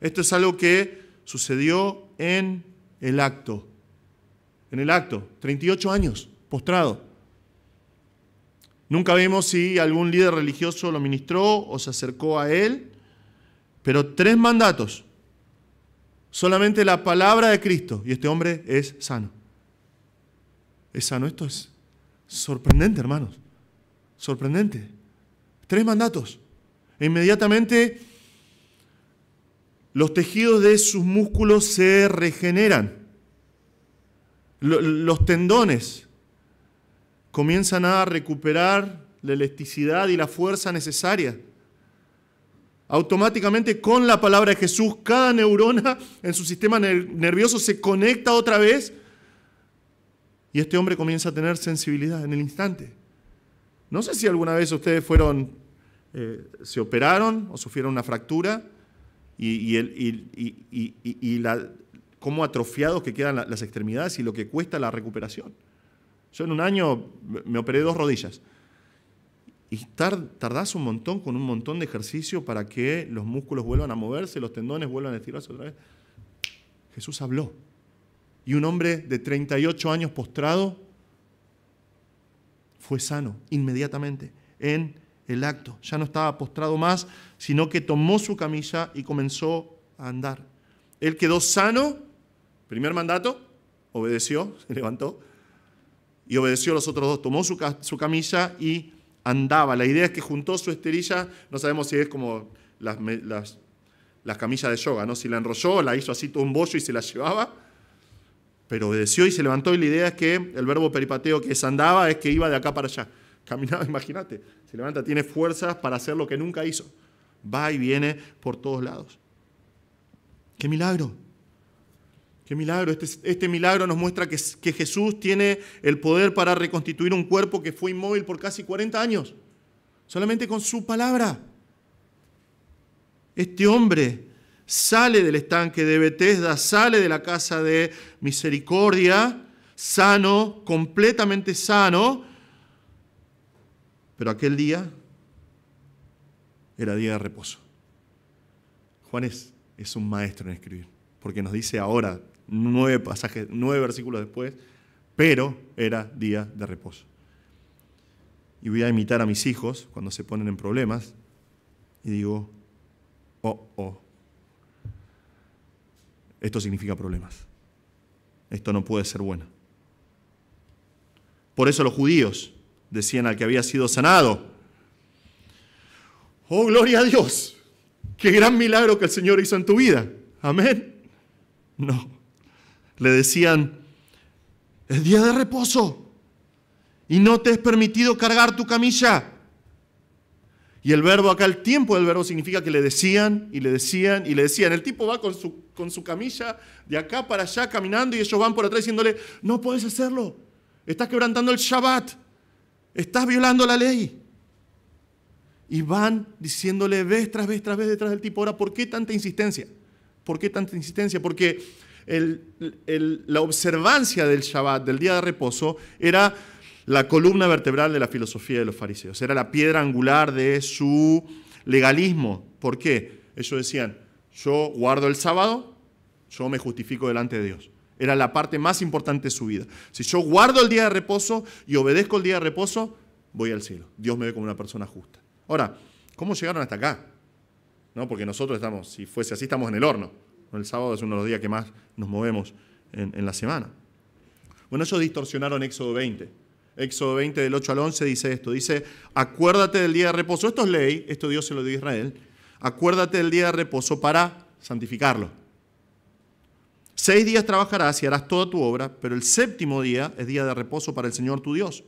Esto es algo que sucedió en el acto. En el acto, 38 años, postrado. Nunca vimos si algún líder religioso lo ministró o se acercó a él, pero tres mandatos. Solamente la palabra de Cristo y este hombre es sano. Es sano, esto es sorprendente, hermanos. Sorprendente. Tres mandatos. E inmediatamente los tejidos de sus músculos se regeneran. Los tendones comienzan a recuperar la elasticidad y la fuerza necesaria. Automáticamente con la palabra de Jesús, cada neurona en su sistema nervioso se conecta otra vez y este hombre comienza a tener sensibilidad en el instante. No sé si alguna vez ustedes fueron, eh, se operaron o sufrieron una fractura y, cómo atrofiados que quedan las extremidades y lo que cuesta la recuperación. Yo en un año me operé dos rodillas. Y tardás un montón con un montón de ejercicio para que los músculos vuelvan a moverse, los tendones vuelvan a estirarse otra vez. Jesús habló. Y un hombre de 38 años postrado fue sano inmediatamente en el acto. Ya no estaba postrado más, sino que tomó su camilla y comenzó a andar. Él quedó sano, primer mandato, obedeció, se levantó y obedeció a los otros dos, tomó su, camilla y andaba. La idea es que juntó su esterilla, no sabemos si es como las, camillas de yoga, ¿no? si la enrolló, la hizo así todo un bollo y se la llevaba pero obedeció y se levantó y la idea es que el verbo peripateo que se andaba es que iba de acá para allá. Caminaba, imagínate, se levanta, tiene fuerzas para hacer lo que nunca hizo. Va y viene por todos lados. ¡Qué milagro! ¡Qué milagro! Este, este milagro nos muestra que, que Jesús tiene el poder para reconstituir un cuerpo que fue inmóvil por casi 40 años, solamente con su palabra. Este hombre sale del estanque de Bethesda sale de la casa de misericordia, sano, completamente sano, pero aquel día era día de reposo. Juan es, un maestro en escribir, porque nos dice ahora, nueve pasajes, nueve versículos después, pero era día de reposo. Y voy a imitar a mis hijos cuando se ponen en problemas y digo, oh, oh, esto significa problemas. Esto no puede ser bueno. Por eso los judíos decían al que había sido sanado, oh, gloria a Dios, qué gran milagro que el Señor hizo en tu vida. Amén. No, le decían, es día de reposo y no te has permitido cargar tu camilla. Y el verbo acá, el tiempo del verbo significa que le decían y le decían y le decían. El tipo va con su, con su camilla de acá para allá caminando y ellos van por atrás diciéndole, no puedes hacerlo, estás quebrantando el Shabbat, estás violando la ley. Y van diciéndole vez tras vez tras vez detrás del tipo, ahora, ¿por qué tanta insistencia? ¿Por qué tanta insistencia? Porque el, la observancia del Shabbat, del día de reposo, era la columna vertebral de la filosofía de los fariseos, era la piedra angular de su legalismo. ¿Por qué? Ellos decían, yo guardo el sábado, yo me justifico delante de Dios. Era la parte más importante de su vida. Si yo guardo el día de reposo y obedezco el día de reposo, voy al cielo. Dios me ve como una persona justa. Ahora, ¿cómo llegaron hasta acá? ¿No? Porque nosotros estamos, si fuese así, estamos en el horno. El sábado es uno de los días que más nos movemos en, en la semana. Bueno, ellos distorsionaron Éxodo 20. Éxodo 20 del 8 al 11 dice esto, dice, acuérdate del día de reposo, esto es ley, esto Dios se lo dio a Israel, acuérdate del día de reposo para santificarlo. Seis días trabajarás y harás toda tu obra, pero el séptimo día es día de reposo para el Señor tu Dios.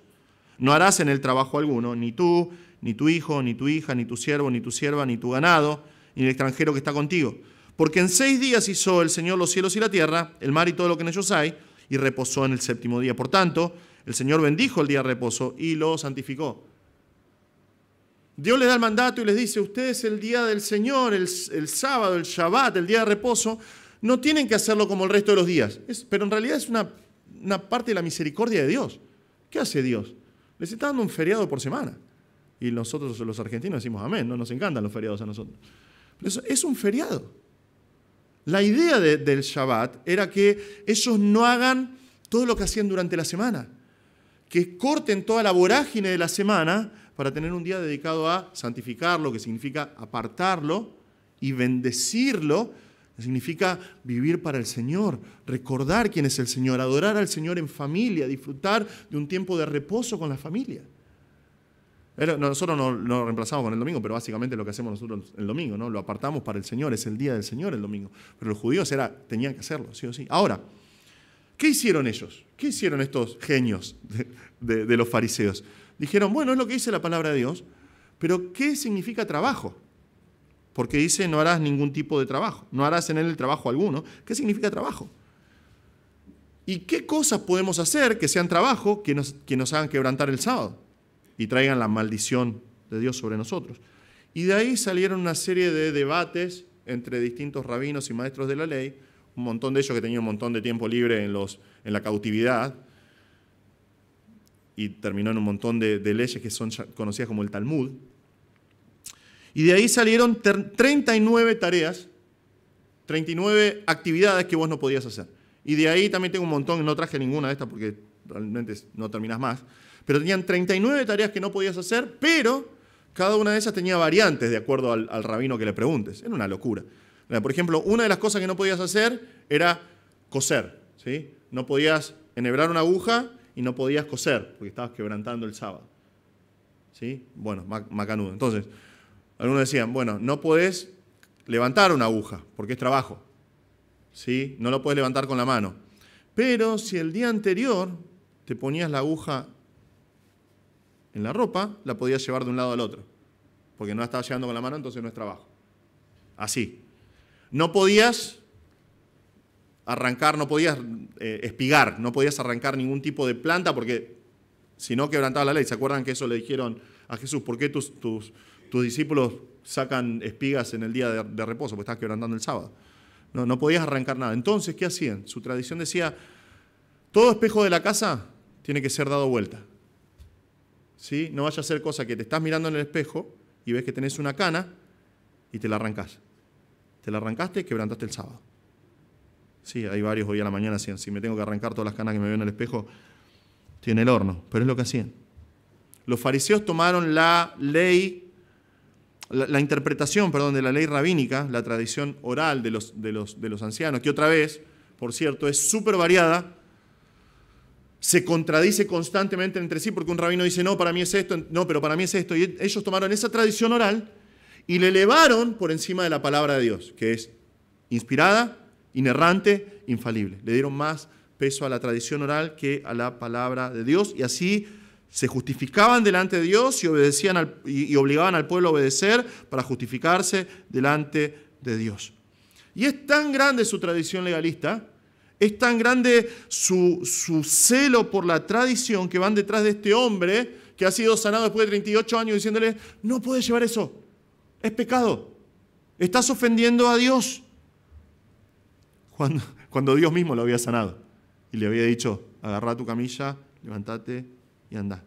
No harás en el trabajo alguno, ni tú, ni tu hijo, ni tu hija, ni tu siervo, ni tu sierva, ni tu ganado, ni el extranjero que está contigo. Porque en seis días hizo el Señor los cielos y la tierra, el mar y todo lo que en ellos hay, y reposó en el séptimo día. Por tanto, el Señor bendijo el día de reposo y lo santificó. Dios les da el mandato y les dice, ustedes el día del Señor, el, sábado, el Shabbat, el día de reposo, no tienen que hacerlo como el resto de los días. pero en realidad es una, parte de la misericordia de Dios. ¿Qué hace Dios? Les está dando un feriado por semana. Y nosotros los argentinos decimos amén, no nos encantan los feriados a nosotros. Pero es un feriado. La idea del Shabbat era que ellos no hagan todo lo que hacían durante la semana que corten toda la vorágine de la semana para tener un día dedicado a santificarlo, que significa apartarlo y bendecirlo, significa vivir para el Señor, recordar quién es el Señor, adorar al Señor en familia, disfrutar de un tiempo de reposo con la familia. Nosotros no, lo reemplazamos con el domingo, pero básicamente lo que hacemos nosotros el domingo, ¿no? Lo apartamos para el Señor, es el día del Señor el domingo. Pero los judíos tenían que hacerlo, sí o sí. Ahora, ¿Qué hicieron ellos? ¿Qué hicieron estos genios de, los fariseos? Dijeron, bueno, es lo que dice la palabra de Dios, pero ¿qué significa trabajo? Porque dice, no harás ningún tipo de trabajo, no harás en él el trabajo alguno. ¿Qué significa trabajo? ¿Y qué cosas podemos hacer que sean trabajo que que nos hagan quebrantar el sábado y traigan la maldición de Dios sobre nosotros? Y de ahí salieron una serie de debates entre distintos rabinos y maestros de la ley un montón de ellos que tenían un montón de tiempo libre en, los, en la cautividad, y terminó en un montón de, leyes que son conocidas como el Talmud. Y de ahí salieron 39 tareas, 39 actividades que vos no podías hacer. Y de ahí también tengo un montón, no traje ninguna de estas porque realmente no terminás más, pero tenían 39 tareas que no podías hacer, pero cada una de esas tenía variantes de acuerdo al, al rabino que le preguntes. Era una locura. Por ejemplo, una de las cosas que no podías hacer era coser. ¿sí? No podías enhebrar una aguja y no podías coser porque estabas quebrantando el sábado. ¿Sí? Bueno, macanudo. Entonces, algunos decían, bueno, no podés levantar una aguja porque es trabajo. ¿Sí? No lo puedes levantar con la mano. Pero si el día anterior te ponías la aguja en la ropa, la podías llevar de un lado al otro. Porque no la estabas llevando con la mano, entonces no es trabajo. Así. No podías arrancar, no podías eh, espigar, no podías arrancar ningún tipo de planta porque si no quebrantaba la ley. ¿Se acuerdan que eso le dijeron a Jesús? ¿Por qué tus, discípulos sacan espigas en el día de, reposo? Porque estás quebrantando el sábado. No, podías arrancar nada. Entonces, ¿qué hacían? Su tradición decía, todo espejo de la casa tiene que ser dado vuelta. No vaya a ser cosa que te estás mirando en el espejo y ves que tenés una cana y te la arrancas. Te la arrancaste, quebrantaste el sábado. Sí, hay varios hoy a la mañana si me tengo que arrancar todas las canas que me ven al espejo, tiene el horno, pero es lo que hacían. Los fariseos tomaron la ley, la, interpretación, perdón, de la ley rabínica, la tradición oral de los, de los, de los ancianos, que otra vez, por cierto, es súper variada, se contradice constantemente entre sí porque un rabino dice, no, para mí es esto, no, pero para mí es esto. Y ellos tomaron esa tradición oral y le elevaron por encima de la palabra de Dios, que es inspirada, inerrante, infalible. Le dieron más peso a la tradición oral que a la palabra de Dios y así se justificaban delante de Dios y, obedecían y, obligaban al pueblo a obedecer para justificarse delante de Dios. Y es tan grande su tradición legalista, es tan grande su, su celo por la tradición que van detrás de este hombre que ha sido sanado después de 38 años diciéndole, no puedes llevar eso, es pecado. Estás ofendiendo a Dios. Cuando, cuando Dios mismo lo había sanado y le había dicho, agarra tu camilla, levántate y anda.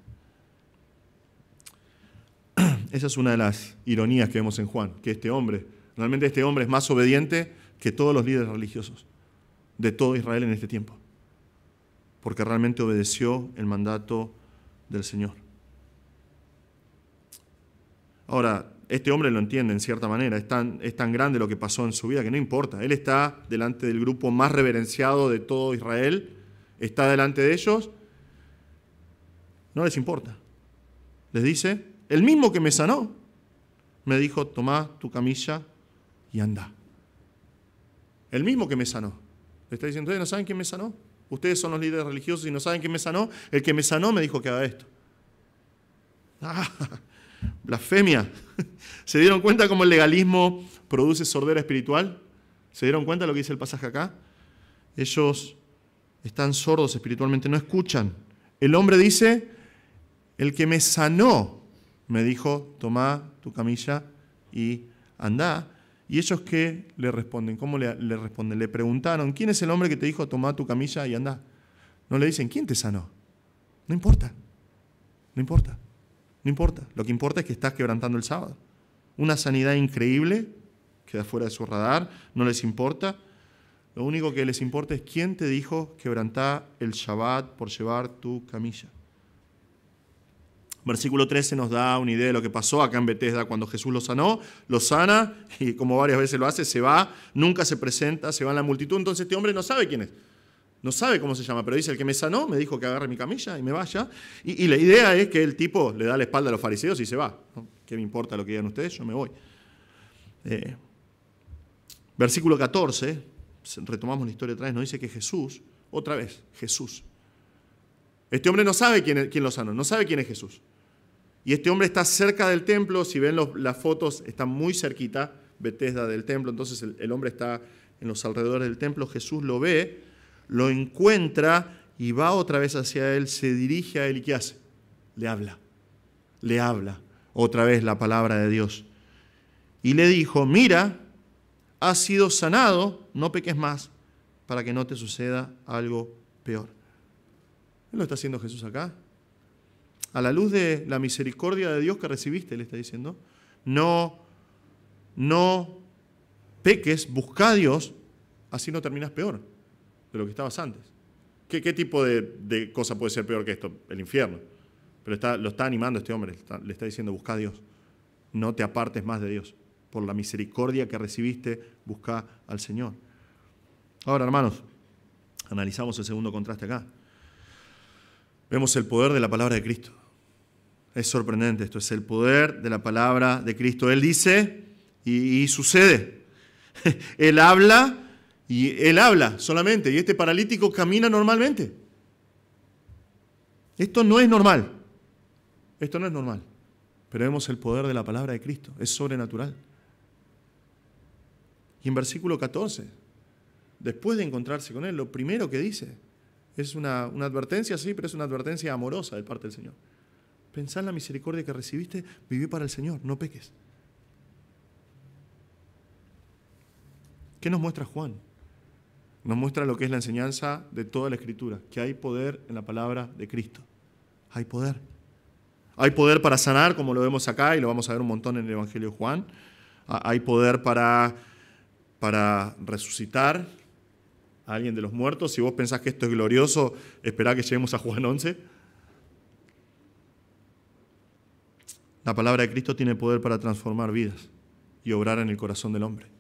Esa es una de las ironías que vemos en Juan, que este hombre, realmente este hombre es más obediente que todos los líderes religiosos de todo Israel en este tiempo, porque realmente obedeció el mandato del Señor. Ahora, este hombre lo entiende en cierta manera, es tan, es tan grande lo que pasó en su vida que no importa, él está delante del grupo más reverenciado de todo Israel, está delante de ellos, no les importa. Les dice, el mismo que me sanó, me dijo, tomá tu camilla y anda. El mismo que me sanó. Le está diciendo, ustedes no saben quién me sanó. Ustedes son los líderes religiosos y no saben quién me sanó. El que me sanó me dijo que haga esto. Ah, Blasfemia. ¿Se dieron cuenta cómo el legalismo produce sordera espiritual? ¿Se dieron cuenta lo que dice el pasaje acá? Ellos están sordos espiritualmente, no escuchan. El hombre dice, el que me sanó me dijo, toma tu camilla y anda. ¿Y ellos qué le responden? ¿Cómo le, le, responden? Le preguntaron, ¿quién es el hombre que te dijo, toma tu camilla y anda? No le dicen, ¿quién te sanó? No importa, no importa. No importa. Lo que importa es que estás quebrantando el sábado. Una sanidad increíble, queda fuera de su radar, no les importa. Lo único que les importa es quién te dijo quebrantar el Shabbat por llevar tu camilla. Versículo 13 nos da una idea de lo que pasó acá en Bethesda cuando Jesús lo sanó, lo sana y como varias veces lo hace, se va, nunca se presenta, se va en la multitud, entonces este hombre no sabe quién es no sabe cómo se llama, pero dice, el que me sanó me dijo que agarre mi camilla y me vaya. Y, la idea es que el tipo le da la espalda a los fariseos y se va. ¿Qué me importa lo que digan ustedes? Yo me voy. Eh, versículo 14, retomamos la historia otra vez, nos dice que Jesús, otra vez, Jesús. Este hombre no sabe quién, quién lo sanó, no sabe quién es Jesús. Y este hombre está cerca del templo, si ven las fotos, está muy cerquita, Bethesda del templo, entonces el hombre está en los alrededores del templo, Jesús lo ve lo encuentra y va otra vez hacia él, se dirige a él y ¿qué hace? Le habla, le habla otra vez la palabra de Dios. Y le dijo, mira, has sido sanado, no peques más para que no te suceda algo peor. lo está haciendo Jesús acá? A la luz de la misericordia de Dios que recibiste, le está diciendo, no, no peques, busca a Dios, así no terminas peor de lo que estabas antes. ¿Qué, tipo de, cosa puede ser peor que esto? El infierno. Pero está, lo está animando este hombre, le está diciendo, busca a Dios, no te apartes más de Dios. Por la misericordia que recibiste, busca al Señor. Ahora, hermanos, analizamos el segundo contraste acá. Vemos el poder de la palabra de Cristo. Es sorprendente esto, es el poder de la palabra de Cristo. Él dice y, y sucede. Él habla y él habla solamente y este paralítico camina normalmente. Esto no es normal. Esto no es normal. Pero vemos el poder de la palabra de Cristo. Es sobrenatural. Y en versículo 14, después de encontrarse con él, lo primero que dice es una, advertencia, sí, pero es una advertencia amorosa de parte del Señor. Pensad en la misericordia que recibiste, viví para el Señor, no peques. ¿Qué nos muestra Juan? nos muestra lo que es la enseñanza de toda la escritura, que hay poder en la palabra de Cristo. Hay poder. Hay poder para sanar, como lo vemos acá y lo vamos a ver un montón en el Evangelio de Juan. Ah, hay poder para, para resucitar a alguien de los muertos. Si vos pensás que esto es glorioso, esperá que lleguemos a Juan 11. La palabra de Cristo tiene poder para transformar vidas y obrar en el corazón del hombre.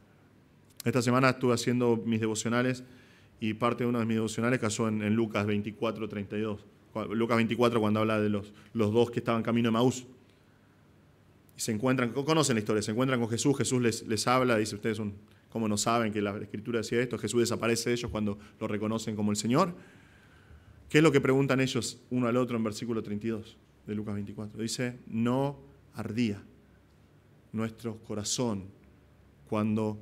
Esta semana estuve haciendo mis devocionales y parte de uno de mis devocionales casó en, Lucas 24, 32. Lucas 24 cuando habla de los, los dos que estaban camino de Maús. Y se encuentran, conocen la historia, se encuentran con Jesús, Jesús les, les habla, dice ustedes, son, ¿cómo no saben que la escritura decía esto? Jesús desaparece de ellos cuando lo reconocen como el Señor. ¿Qué es lo que preguntan ellos uno al otro en versículo 32 de Lucas 24? Dice, no ardía nuestro corazón cuando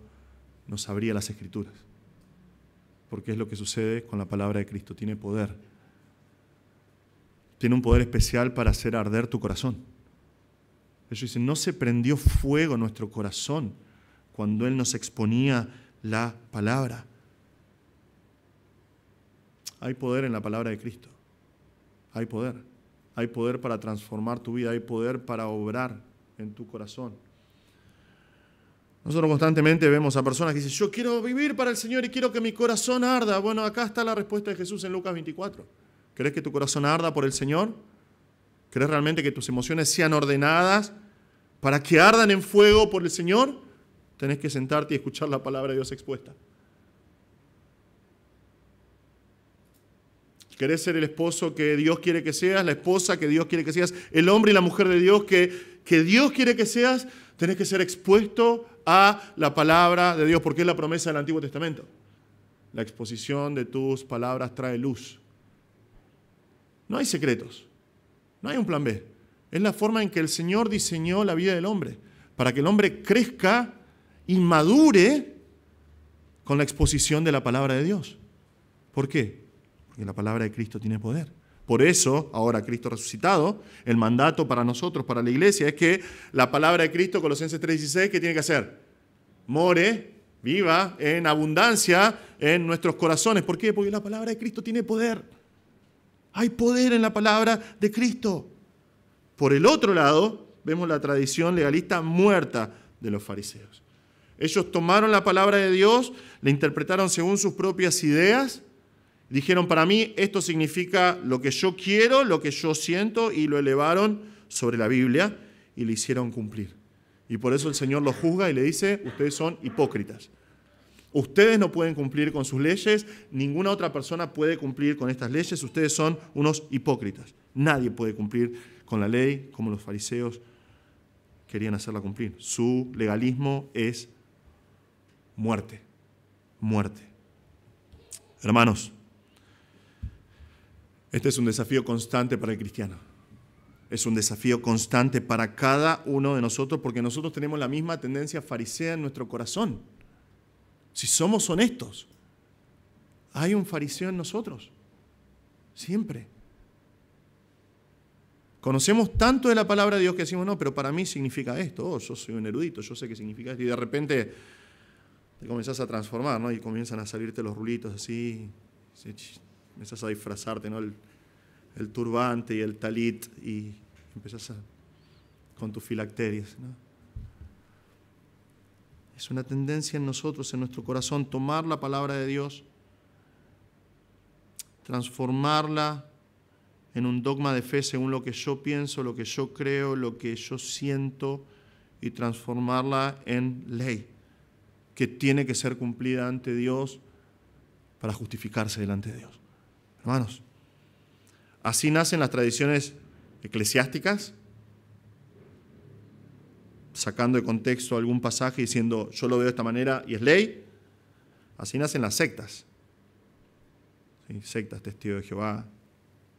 no sabría las escrituras. Porque es lo que sucede con la palabra de Cristo, tiene poder. Tiene un poder especial para hacer arder tu corazón. Ellos dicen, no se prendió fuego nuestro corazón cuando Él nos exponía la palabra. Hay poder en la palabra de Cristo. Hay poder. Hay poder para transformar tu vida, hay poder para obrar en tu corazón. Nosotros constantemente vemos a personas que dicen, yo quiero vivir para el Señor y quiero que mi corazón arda. Bueno, acá está la respuesta de Jesús en Lucas 24. ¿Crees que tu corazón arda por el Señor? ¿Crees realmente que tus emociones sean ordenadas para que ardan en fuego por el Señor? Tenés que sentarte y escuchar la palabra de Dios expuesta. ¿Querés ser el esposo que Dios quiere que seas? ¿La esposa que Dios quiere que seas? ¿El hombre y la mujer de Dios que, que Dios quiere que seas? Tenés que ser expuesto a la palabra de Dios, porque es la promesa del Antiguo Testamento. La exposición de tus palabras trae luz. No hay secretos, no hay un plan B. Es la forma en que el Señor diseñó la vida del hombre, para que el hombre crezca y madure con la exposición de la palabra de Dios. ¿Por qué? Porque la palabra de Cristo tiene poder. Por eso, ahora Cristo resucitado, el mandato para nosotros, para la iglesia, es que la palabra de Cristo, Colosenses 3:16, ¿qué tiene que hacer? More, viva, en abundancia en nuestros corazones. ¿Por qué? Porque la palabra de Cristo tiene poder. Hay poder en la palabra de Cristo. Por el otro lado, vemos la tradición legalista muerta de los fariseos. Ellos tomaron la palabra de Dios, la interpretaron según sus propias ideas Dijeron, para mí esto significa lo que yo quiero, lo que yo siento, y lo elevaron sobre la Biblia y lo hicieron cumplir. Y por eso el Señor los juzga y le dice, ustedes son hipócritas. Ustedes no pueden cumplir con sus leyes, ninguna otra persona puede cumplir con estas leyes, ustedes son unos hipócritas. Nadie puede cumplir con la ley como los fariseos querían hacerla cumplir. Su legalismo es muerte, muerte. Hermanos, este es un desafío constante para el cristiano. Es un desafío constante para cada uno de nosotros porque nosotros tenemos la misma tendencia farisea en nuestro corazón. Si somos honestos, hay un fariseo en nosotros. Siempre. Conocemos tanto de la palabra de Dios que decimos, no, pero para mí significa esto. Oh, yo soy un erudito, yo sé qué significa esto. Y de repente te comienzas a transformar, ¿no? Y comienzan a salirte los rulitos así empezás a disfrazarte, ¿no? El, turbante y el talit y empezás con tus filacterias, Es una tendencia en nosotros, en nuestro corazón, tomar la palabra de Dios, transformarla en un dogma de fe según lo que yo pienso, lo que yo creo, lo que yo siento y transformarla en ley que tiene que ser cumplida ante Dios para justificarse delante de Dios. Hermanos, así nacen las tradiciones eclesiásticas, sacando de contexto algún pasaje y diciendo yo lo veo de esta manera y es ley. Así nacen las sectas. Sectas, testigos de Jehová,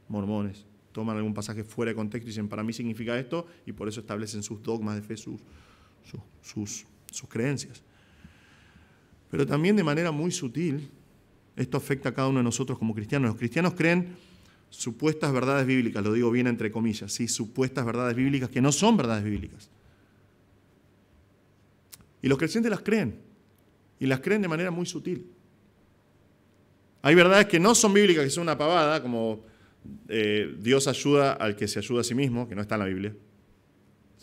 mormones, toman algún pasaje fuera de contexto y dicen, para mí significa esto, y por eso establecen sus dogmas de fe, sus, sus creencias. Pero también de manera muy sutil, esto afecta a cada uno de nosotros como cristianos. Los cristianos creen supuestas verdades bíblicas, lo digo bien entre comillas, sí, supuestas verdades bíblicas que no son verdades bíblicas. Y los creyentes las creen, y las creen de manera muy sutil. Hay verdades que no son bíblicas, que son una pavada, como eh, Dios ayuda al que se ayuda a sí mismo, que no está en la Biblia.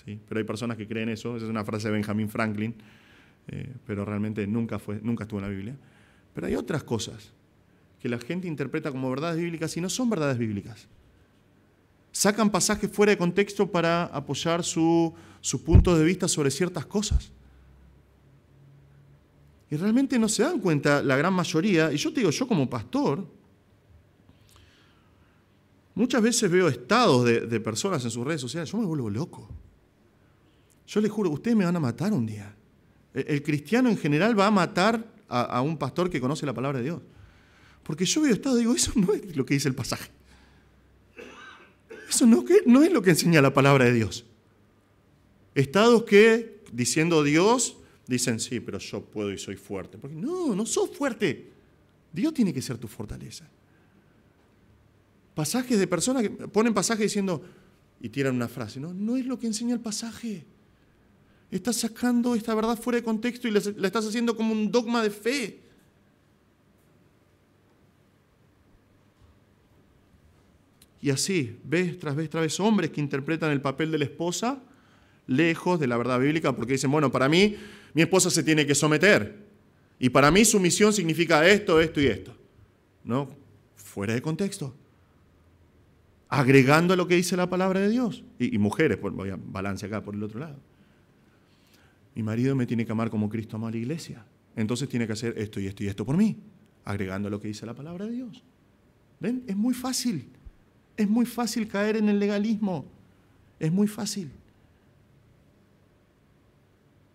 ¿Sí? Pero hay personas que creen eso, esa es una frase de Benjamin Franklin, eh, pero realmente nunca, fue, nunca estuvo en la Biblia. Pero hay otras cosas que la gente interpreta como verdades bíblicas y no son verdades bíblicas. Sacan pasajes fuera de contexto para apoyar su, puntos punto de vista sobre ciertas cosas. Y realmente no se dan cuenta la gran mayoría, y yo te digo, yo como pastor, muchas veces veo estados de, personas en sus redes sociales, yo me vuelvo loco. Yo les juro, ustedes me van a matar un día. El, el cristiano en general va a matar a, un pastor que conoce la palabra de Dios. Porque yo veo estado y digo, eso no es lo que dice el pasaje. Eso no, no es lo que enseña la palabra de Dios. Estados que, diciendo Dios, dicen, sí, pero yo puedo y soy fuerte. Porque no, no sos fuerte. Dios tiene que ser tu fortaleza. Pasajes de personas que ponen pasajes diciendo, y tiran una frase, no, no es lo que enseña el pasaje. Estás sacando esta verdad fuera de contexto y la, estás haciendo como un dogma de fe. Y así, ves tras vez tras vez, hombres que interpretan el papel de la esposa lejos de la verdad bíblica porque dicen, bueno, para mí mi esposa se tiene que someter. Y para mí sumisión significa esto, esto y esto. ¿No? Fuera de contexto. Agregando a lo que dice la palabra de Dios. Y, mujeres, voy a balance acá por el otro lado mi marido me tiene que amar como Cristo ama a la iglesia. Entonces tiene que hacer esto y esto y esto por mí, agregando lo que dice la palabra de Dios. ¿Ven? Es muy fácil. Es muy fácil caer en el legalismo. Es muy fácil.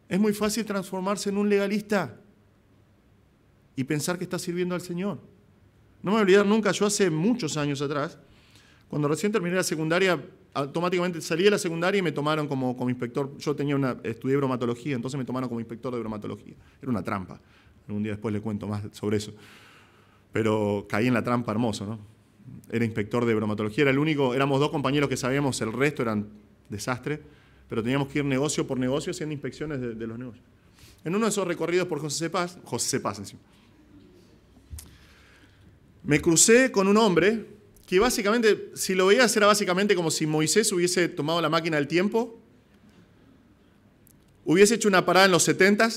Es muy fácil transformarse en un legalista y pensar que está sirviendo al Señor. No me voy a olvidar nunca, yo hace muchos años atrás, cuando recién terminé la secundaria, automáticamente salí de la secundaria y me tomaron como, como inspector. Yo tenía una, estudié bromatología, entonces me tomaron como inspector de bromatología. Era una trampa. Un día después le cuento más sobre eso. Pero caí en la trampa hermoso, ¿no? Era inspector de bromatología, era el único, éramos dos compañeros que sabíamos, el resto eran desastre, pero teníamos que ir negocio por negocio haciendo inspecciones de, los negocios. En uno de esos recorridos por José Paz, José Paz encima, me crucé con un hombre que básicamente, si lo veías, era básicamente como si Moisés hubiese tomado la máquina del tiempo, hubiese hecho una parada en los 70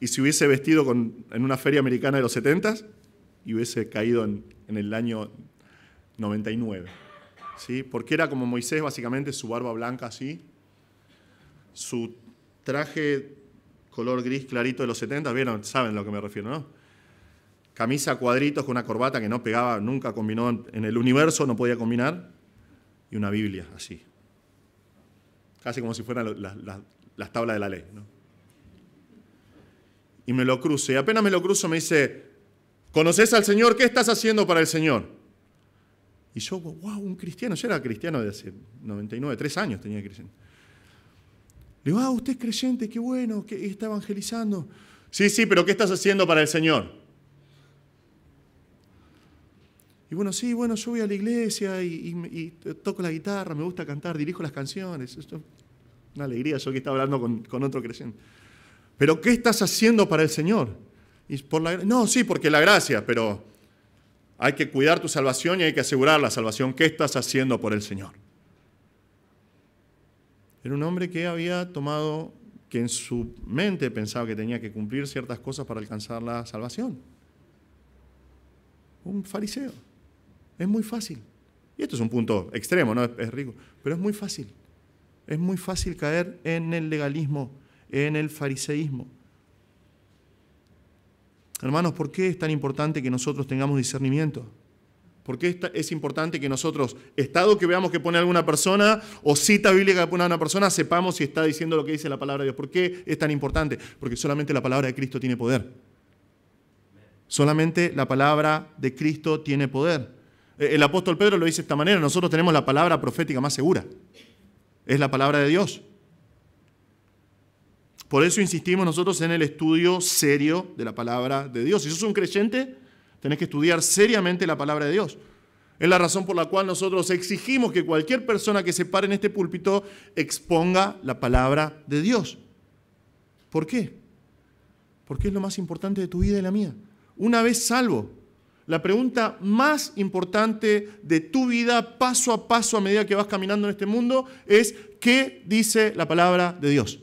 y se hubiese vestido en una feria americana de los 70 y hubiese caído en, el año 99. ¿sí? Porque era como Moisés, básicamente, su barba blanca así, su traje color gris clarito de los 70, ¿vieron? Saben a lo que me refiero, ¿no? camisa a cuadritos con una corbata que no pegaba, nunca combinó en el universo, no podía combinar, y una Biblia así. Casi como si fueran las, tablas de la ley. ¿no? Y me lo cruce. Y apenas me lo cruzo me dice, ¿conoces al Señor? ¿Qué estás haciendo para el Señor? Y yo, wow, un cristiano. Yo era cristiano de hace 99, tres años tenía cristiano. Le digo, ah, usted es creyente, qué bueno, que está evangelizando. Sí, sí, pero ¿qué estás haciendo para el Señor? Y bueno, sí, bueno, yo voy a la iglesia y, toco la guitarra, me gusta cantar, dirijo las canciones. Esto, una alegría yo que estaba hablando con, otro creciente. Pero ¿qué estás haciendo para el Señor? por no, sí, porque la gracia, pero hay que cuidar tu salvación y hay que asegurar la salvación. ¿Qué estás haciendo por el Señor? Era un hombre que había tomado, que en su mente pensaba que tenía que cumplir ciertas cosas para alcanzar la salvación. Un fariseo. Es muy fácil. Y esto es un punto extremo, ¿no? Es, rico. Pero es muy fácil. Es muy fácil caer en el legalismo, en el fariseísmo. Hermanos, ¿por qué es tan importante que nosotros tengamos discernimiento? ¿Por qué es importante que nosotros, estado que veamos que pone alguna persona o cita bíblica que pone una persona, sepamos si está diciendo lo que dice la palabra de Dios? ¿Por qué es tan importante? Porque solamente la palabra de Cristo tiene poder. Solamente la palabra de Cristo tiene poder. Eh, el apóstol Pedro lo dice de esta manera, nosotros tenemos la palabra profética más segura, es la palabra de Dios. Por eso insistimos nosotros en el estudio serio de la palabra de Dios. Si sos un creyente, tenés que estudiar seriamente la palabra de Dios. Es la razón por la cual nosotros exigimos que cualquier persona que se pare en este púlpito exponga la palabra de Dios. ¿Por qué? Porque es lo más importante de tu vida y la mía. Una vez salvo, la pregunta más importante de tu vida, paso a paso, a medida que vas caminando en este mundo, es ¿qué dice la palabra de Dios?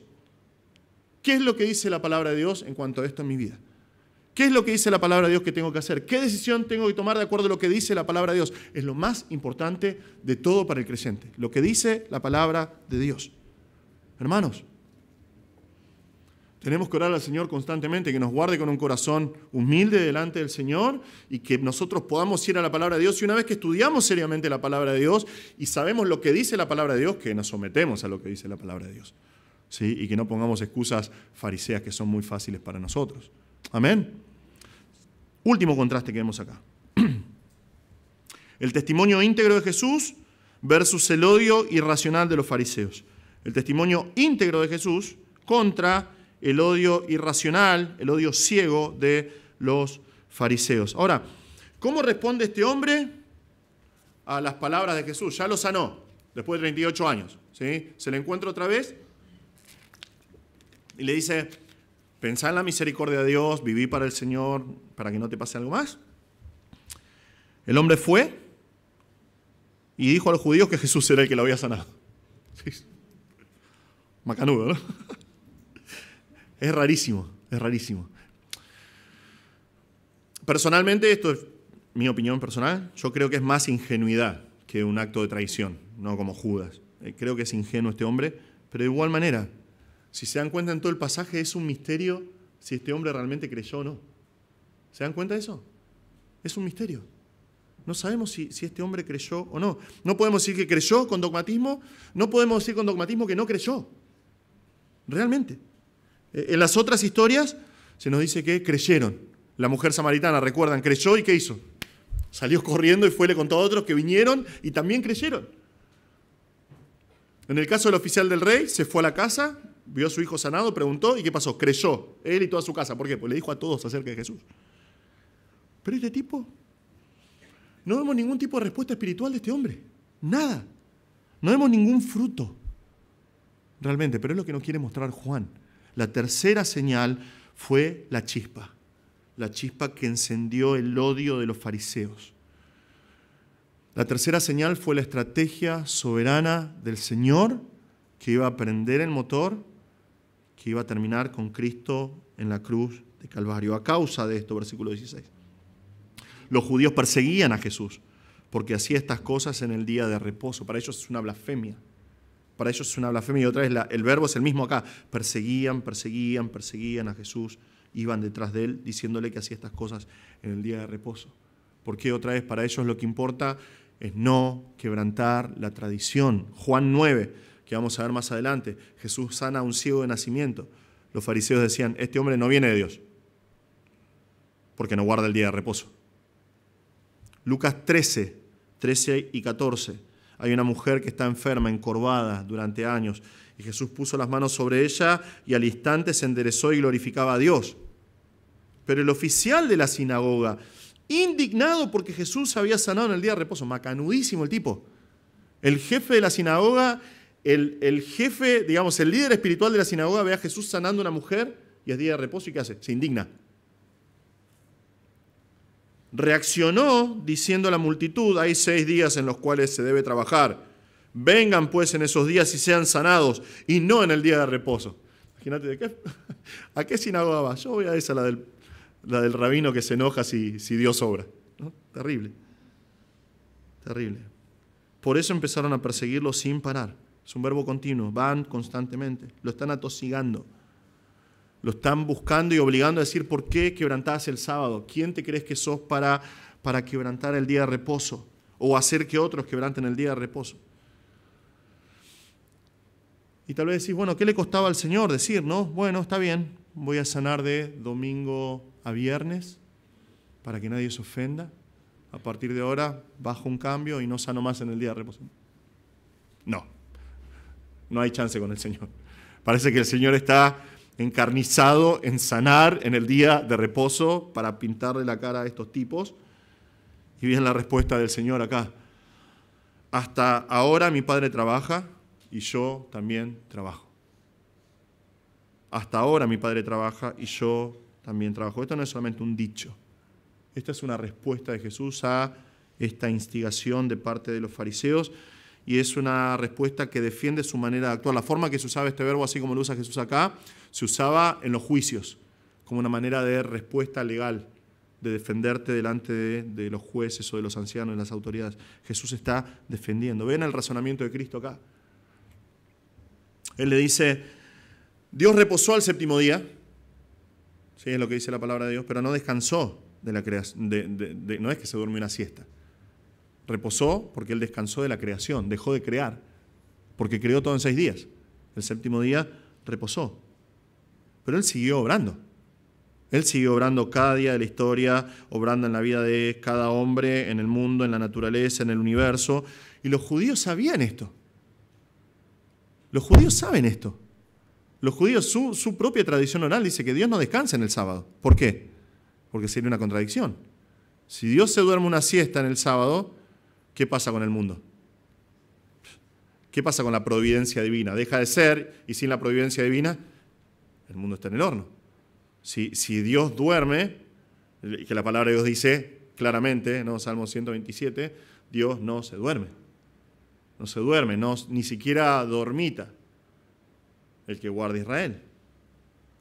¿Qué es lo que dice la palabra de Dios en cuanto a esto en mi vida? ¿Qué es lo que dice la palabra de Dios que tengo que hacer? ¿Qué decisión tengo que tomar de acuerdo a lo que dice la palabra de Dios? Es lo más importante de todo para el creyente, lo que dice la palabra de Dios. Hermanos, tenemos que orar al Señor constantemente, que nos guarde con un corazón humilde delante del Señor y que nosotros podamos ir a la palabra de Dios. Y una vez que estudiamos seriamente la palabra de Dios y sabemos lo que dice la palabra de Dios, que nos sometemos a lo que dice la palabra de Dios. ¿Sí? Y que no pongamos excusas fariseas que son muy fáciles para nosotros. Amén. Último contraste que vemos acá. El testimonio íntegro de Jesús versus el odio irracional de los fariseos. El testimonio íntegro de Jesús contra el odio irracional, el odio ciego de los fariseos. Ahora, ¿cómo responde este hombre a las palabras de Jesús? Ya lo sanó, después de 38 años. ¿sí? Se le encuentra otra vez y le dice, pensá en la misericordia de Dios, viví para el Señor, para que no te pase algo más. El hombre fue y dijo a los judíos que Jesús era el que lo había sanado. Macanudo, ¿no? Es rarísimo, es rarísimo. Personalmente, esto es mi opinión personal, yo creo que es más ingenuidad que un acto de traición, no como Judas. Eh, creo que es ingenuo este hombre, pero de igual manera, si se dan cuenta en todo el pasaje, es un misterio si este hombre realmente creyó o no. ¿Se dan cuenta de eso? Es un misterio. No sabemos si, si, este hombre creyó o no. No podemos decir que creyó con dogmatismo, no podemos decir con dogmatismo que no creyó. Realmente. Eh, en las otras historias se nos dice que creyeron. La mujer samaritana, recuerdan, creyó y ¿qué hizo? Salió corriendo y fue con todos a otros que vinieron y también creyeron. En el caso del oficial del rey, se fue a la casa, vio a su hijo sanado, preguntó y ¿qué pasó? Creyó, él y toda su casa. ¿Por qué? Pues le dijo a todos acerca de Jesús. Pero este tipo, no vemos ningún tipo de respuesta espiritual de este hombre. Nada. No vemos ningún fruto. Realmente, pero es lo que nos quiere mostrar Juan. La tercera señal fue la chispa, la chispa que encendió el odio de los fariseos. La tercera señal fue la estrategia soberana del Señor que iba a prender el motor, que iba a terminar con Cristo en la cruz de Calvario. A causa de esto, versículo 16. Los judíos perseguían a Jesús porque hacía estas cosas en el día de reposo. Para ellos es una blasfemia para ellos es una blasfemia. Y otra vez la, el verbo es el mismo acá. Perseguían, perseguían, perseguían a Jesús, iban detrás de él diciéndole que hacía estas cosas en el día de reposo. Porque otra vez para ellos lo que importa es no quebrantar la tradición. Juan 9, que vamos a ver más adelante, Jesús sana a un ciego de nacimiento. Los fariseos decían, este hombre no viene de Dios, porque no guarda el día de reposo. Lucas 13, 13 y 14 hay una mujer que está enferma, encorvada durante años, y Jesús puso las manos sobre ella y al instante se enderezó y glorificaba a Dios. Pero el oficial de la sinagoga, indignado porque Jesús había sanado en el día de reposo, macanudísimo el tipo, el jefe de la sinagoga, el, jefe, digamos, el líder espiritual de la sinagoga ve a Jesús sanando a una mujer y es día de reposo y ¿qué hace? Se indigna. Reaccionó diciendo a la multitud, hay seis días en los cuales se debe trabajar. Vengan pues en esos días y sean sanados, y no en el día de reposo. Imagínate, ¿de qué? ¿a qué sinagoga vas? Yo voy a esa, la del, rabino que se enoja si, Dios obra. Terrible. Terrible. Por eso empezaron a perseguirlo sin parar. Es un verbo continuo. Van constantemente. Lo están atosigando. Lo están buscando y obligando a decir, ¿por qué quebrantás el sábado? ¿Quién te crees que sos para, para quebrantar el día de reposo? O hacer que otros quebranten el día de reposo. Y tal vez decís, bueno, ¿qué le costaba al Señor decir, no? Bueno, está bien, voy a sanar de domingo a viernes para que nadie se ofenda. A partir de ahora bajo un cambio y no sano más en el día de reposo. No, no hay chance con el Señor. Parece que el Señor está encarnizado en sanar en el día de reposo para pintarle la cara a estos tipos. Y bien la respuesta del Señor acá. Hasta ahora mi padre trabaja y yo también trabajo. Hasta ahora mi padre trabaja y yo también trabajo. Esto no es solamente un dicho. Esta es una respuesta de Jesús a esta instigación de parte de los fariseos y es una respuesta que defiende su manera de actuar. La forma que se usaba este verbo, así como lo usa Jesús acá, se usaba en los juicios, como una manera de respuesta legal, de defenderte delante de, los jueces o de los ancianos, de las autoridades. Jesús está defendiendo. Ven el razonamiento de Cristo acá. Él le dice, Dios reposó al séptimo día, sí, es lo que dice la palabra de Dios, pero no descansó de la creación, no es que se durmió una siesta Reposó porque él descansó de la creación, dejó de crear, porque creó todo en seis días. El séptimo día reposó. Pero él siguió obrando. Él siguió obrando cada día de la historia, obrando en la vida de cada hombre, en el mundo, en la naturaleza, en el universo. Y los judíos sabían esto. Los judíos saben esto. Los judíos, su, propia tradición oral dice que Dios no descansa en el sábado. ¿Por qué? Porque sería una contradicción. Si Dios se duerme una siesta en el sábado, ¿Qué pasa con el mundo? ¿Qué pasa con la providencia divina? Deja de ser y sin la providencia divina, el mundo está en el horno. Si, si Dios duerme, que la palabra de Dios dice claramente, ¿no? Salmo 127, Dios no se duerme. No se duerme, no, ni siquiera dormita el que guarda Israel.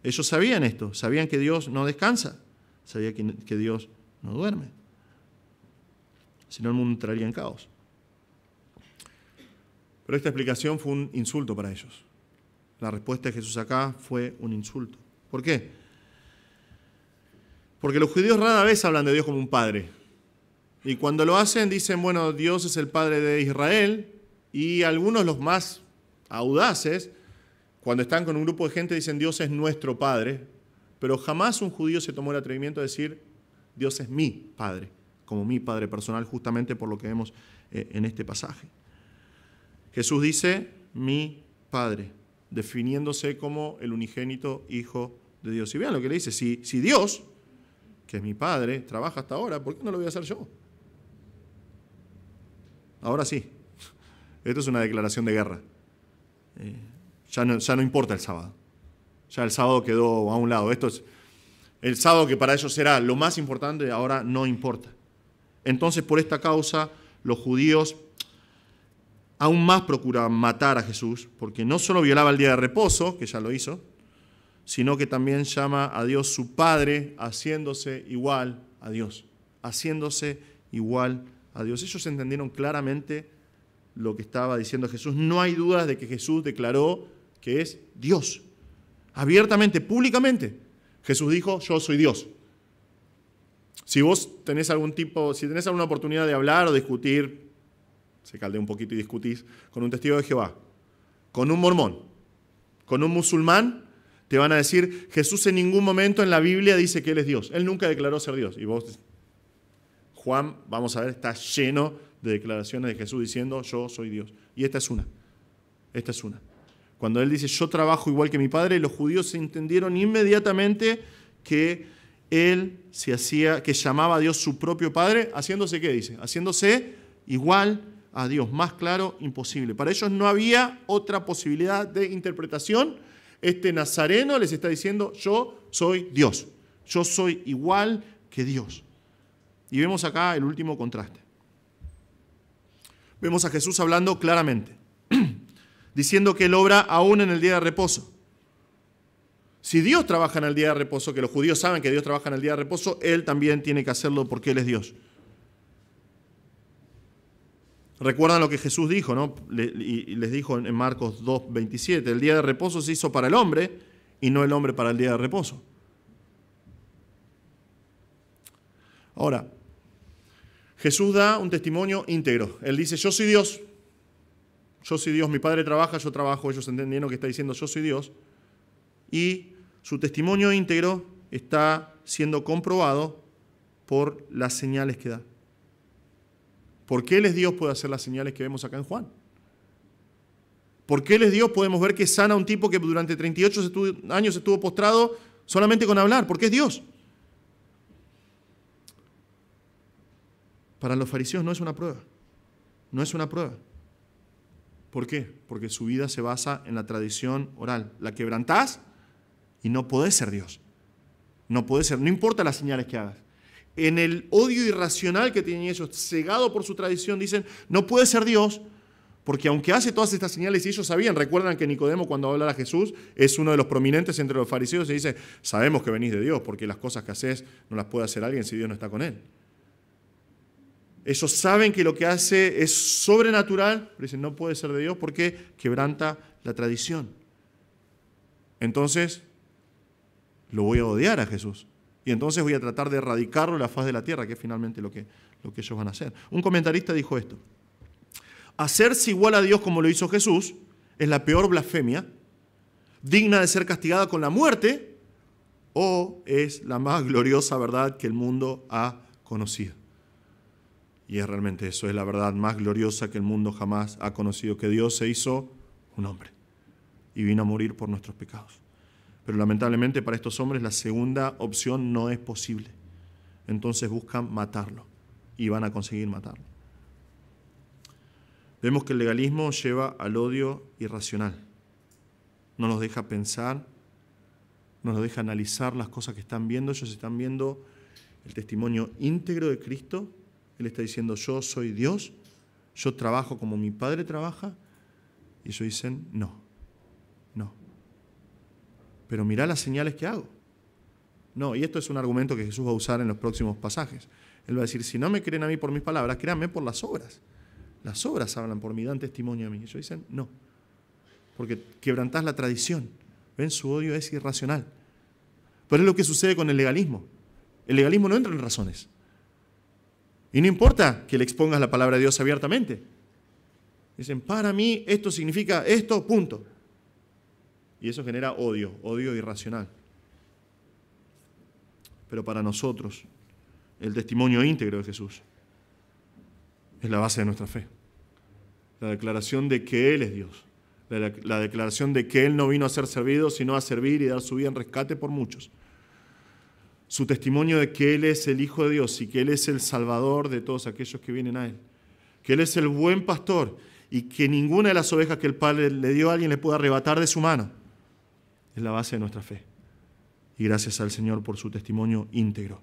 Ellos sabían esto, sabían que Dios no descansa, sabían que Dios no duerme si no el mundo entraría en caos. Pero esta explicación fue un insulto para ellos. La respuesta de Jesús acá fue un insulto. ¿Por qué? Porque los judíos rara vez hablan de Dios como un padre. Y cuando lo hacen dicen, bueno, Dios es el padre de Israel. Y algunos, los más audaces, cuando están con un grupo de gente dicen, Dios es nuestro padre. Pero jamás un judío se tomó el atrevimiento de decir, Dios es mi padre como mi Padre personal, justamente por lo que vemos eh, en este pasaje. Jesús dice, mi Padre, definiéndose como el unigénito Hijo de Dios. Y vean lo que le dice, si, si Dios, que es mi Padre, trabaja hasta ahora, ¿por qué no lo voy a hacer yo? Ahora sí, esto es una declaración de guerra. Eh, ya, no, ya no importa el sábado. Ya el sábado quedó a un lado. Esto es, el sábado que para ellos será lo más importante, ahora no importa. Entonces, por esta causa, los judíos aún más procuraban matar a Jesús, porque no solo violaba el día de reposo, que ya lo hizo, sino que también llama a Dios su Padre, haciéndose igual a Dios, haciéndose igual a Dios. Ellos entendieron claramente lo que estaba diciendo Jesús. No hay dudas de que Jesús declaró que es Dios, abiertamente, públicamente. Jesús dijo, yo soy Dios. Si vos tenés algún tipo, si tenés alguna oportunidad de hablar o discutir, se calde un poquito y discutís, con un testigo de Jehová, con un mormón, con un musulmán, te van a decir, Jesús en ningún momento en la Biblia dice que Él es Dios. Él nunca declaró ser Dios. Y vos, Juan, vamos a ver, está lleno de declaraciones de Jesús diciendo, yo soy Dios. Y esta es una. Esta es una. Cuando Él dice, yo trabajo igual que mi Padre, los judíos entendieron inmediatamente que él se hacía, que llamaba a Dios su propio Padre, haciéndose, ¿qué dice? Haciéndose igual a Dios, más claro, imposible. Para ellos no había otra posibilidad de interpretación. Este nazareno les está diciendo, yo soy Dios, yo soy igual que Dios. Y vemos acá el último contraste. Vemos a Jesús hablando claramente, diciendo que él obra aún en el día de reposo si Dios trabaja en el día de reposo, que los judíos saben que Dios trabaja en el día de reposo, Él también tiene que hacerlo porque Él es Dios. Recuerdan lo que Jesús dijo, ¿no? y les dijo en Marcos 2, 27, el día de reposo se hizo para el hombre y no el hombre para el día de reposo. Ahora, Jesús da un testimonio íntegro. Él dice, yo soy Dios, yo soy Dios, mi padre trabaja, yo trabajo, ellos entendieron que está diciendo yo soy Dios. Y su testimonio íntegro está siendo comprobado por las señales que da. ¿Por qué les Dios puede hacer las señales que vemos acá en Juan? ¿Por qué les Dios podemos ver que sana un tipo que durante 38 años estuvo postrado solamente con hablar? ¿Por qué es Dios. Para los fariseos no es una prueba. No es una prueba. ¿Por qué? Porque su vida se basa en la tradición oral. La quebrantás y no puede ser Dios. No puede ser, no importa las señales que hagas. En el odio irracional que tienen ellos, cegado por su tradición, dicen, no puede ser Dios, porque aunque hace todas estas señales, y ellos sabían, recuerdan que Nicodemo cuando habla a Jesús es uno de los prominentes entre los fariseos y dice, sabemos que venís de Dios, porque las cosas que haces no las puede hacer alguien si Dios no está con él. Ellos saben que lo que hace es sobrenatural, pero dicen, no puede ser de Dios porque quebranta la tradición. Entonces, lo voy a odiar a Jesús. Y entonces voy a tratar de erradicarlo de la faz de la tierra, que es finalmente lo que, lo que ellos van a hacer. Un comentarista dijo esto. Hacerse igual a Dios como lo hizo Jesús es la peor blasfemia, digna de ser castigada con la muerte, o es la más gloriosa verdad que el mundo ha conocido. Y es realmente eso, es la verdad más gloriosa que el mundo jamás ha conocido, que Dios se hizo un hombre y vino a morir por nuestros pecados. Pero lamentablemente para estos hombres la segunda opción no es posible. Entonces buscan matarlo y van a conseguir matarlo. Vemos que el legalismo lleva al odio irracional. No nos deja pensar, no nos deja analizar las cosas que están viendo. Ellos están viendo el testimonio íntegro de Cristo. Él está diciendo, yo soy Dios, yo trabajo como mi Padre trabaja. Y ellos dicen, no, pero mirá las señales que hago. No, y esto es un argumento que Jesús va a usar en los próximos pasajes. Él va a decir, si no me creen a mí por mis palabras, créanme por las obras. Las obras hablan por mí, dan testimonio a mí. Ellos dicen, no, porque quebrantás la tradición. Ven, su odio es irracional. Pero es lo que sucede con el legalismo. El legalismo no entra en razones. Y no importa que le expongas la palabra de Dios abiertamente. Dicen, para mí esto significa esto, punto. Y eso genera odio, odio irracional. Pero para nosotros, el testimonio íntegro de Jesús es la base de nuestra fe. La declaración de que Él es Dios. La, declaración de que Él no vino a ser servido, sino a servir y dar su vida en rescate por muchos. Su testimonio de que Él es el Hijo de Dios y que Él es el Salvador de todos aquellos que vienen a Él. Que Él es el buen pastor y que ninguna de las ovejas que el Padre le dio a alguien le puede arrebatar de su mano es la base de nuestra fe. Y gracias al Señor por su testimonio íntegro.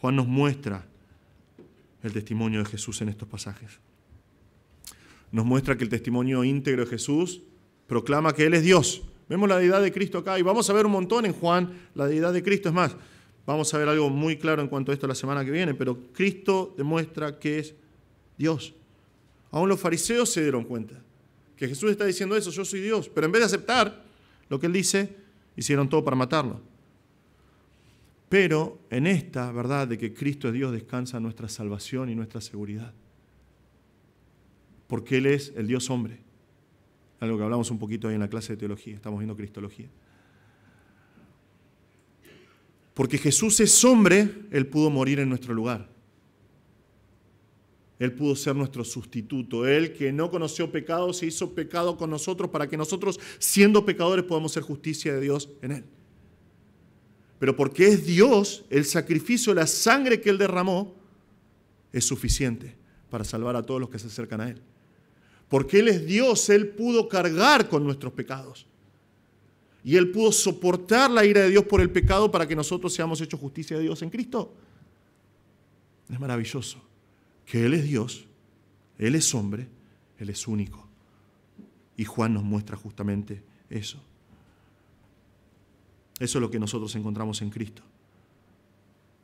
Juan nos muestra el testimonio de Jesús en estos pasajes. Nos muestra que el testimonio íntegro de Jesús proclama que Él es Dios. Vemos la deidad de Cristo acá y vamos a ver un montón en Juan la deidad de Cristo. Es más, vamos a ver algo muy claro en cuanto a esto la semana que viene, pero Cristo demuestra que es Dios. Aún los fariseos se dieron cuenta que Jesús está diciendo eso, yo soy Dios. Pero en vez de aceptar lo que él dice, hicieron todo para matarlo. Pero en esta verdad de que Cristo es Dios descansa nuestra salvación y nuestra seguridad. Porque Él es el Dios hombre. Algo que hablamos un poquito ahí en la clase de teología, estamos viendo Cristología. Porque Jesús es hombre, Él pudo morir en nuestro lugar. Él pudo ser nuestro sustituto. Él que no conoció pecado, se hizo pecado con nosotros para que nosotros, siendo pecadores, podamos ser justicia de Dios en Él. Pero porque es Dios, el sacrificio, la sangre que Él derramó, es suficiente para salvar a todos los que se acercan a Él. Porque Él es Dios, Él pudo cargar con nuestros pecados. Y Él pudo soportar la ira de Dios por el pecado para que nosotros seamos hechos justicia de Dios en Cristo. Es maravilloso que Él es Dios, Él es hombre, Él es único. Y Juan nos muestra justamente eso. Eso es lo que nosotros encontramos en Cristo.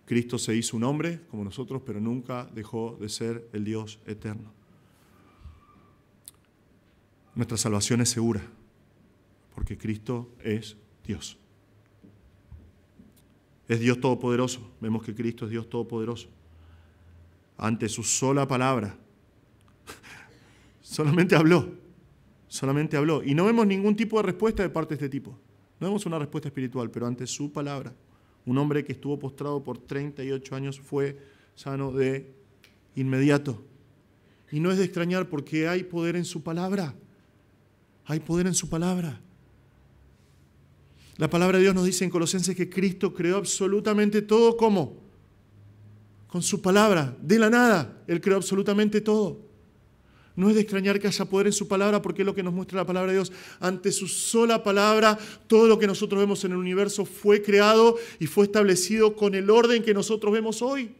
Cristo se hizo un hombre como nosotros, pero nunca dejó de ser el Dios eterno. Nuestra salvación es segura, porque Cristo es Dios. Es Dios todopoderoso. Vemos que Cristo es Dios todopoderoso ante su sola palabra. solamente habló, solamente habló. Y no vemos ningún tipo de respuesta de parte de este tipo. No vemos una respuesta espiritual, pero ante su palabra. Un hombre que estuvo postrado por 38 años fue sano de inmediato. Y no es de extrañar porque hay poder en su palabra. Hay poder en su palabra. La palabra de Dios nos dice en Colosenses que Cristo creó absolutamente todo como con su palabra, de la nada. Él creó absolutamente todo. No es de extrañar que haya poder en su palabra porque es lo que nos muestra la palabra de Dios. Ante su sola palabra, todo lo que nosotros vemos en el universo fue creado y fue establecido con el orden que nosotros vemos hoy.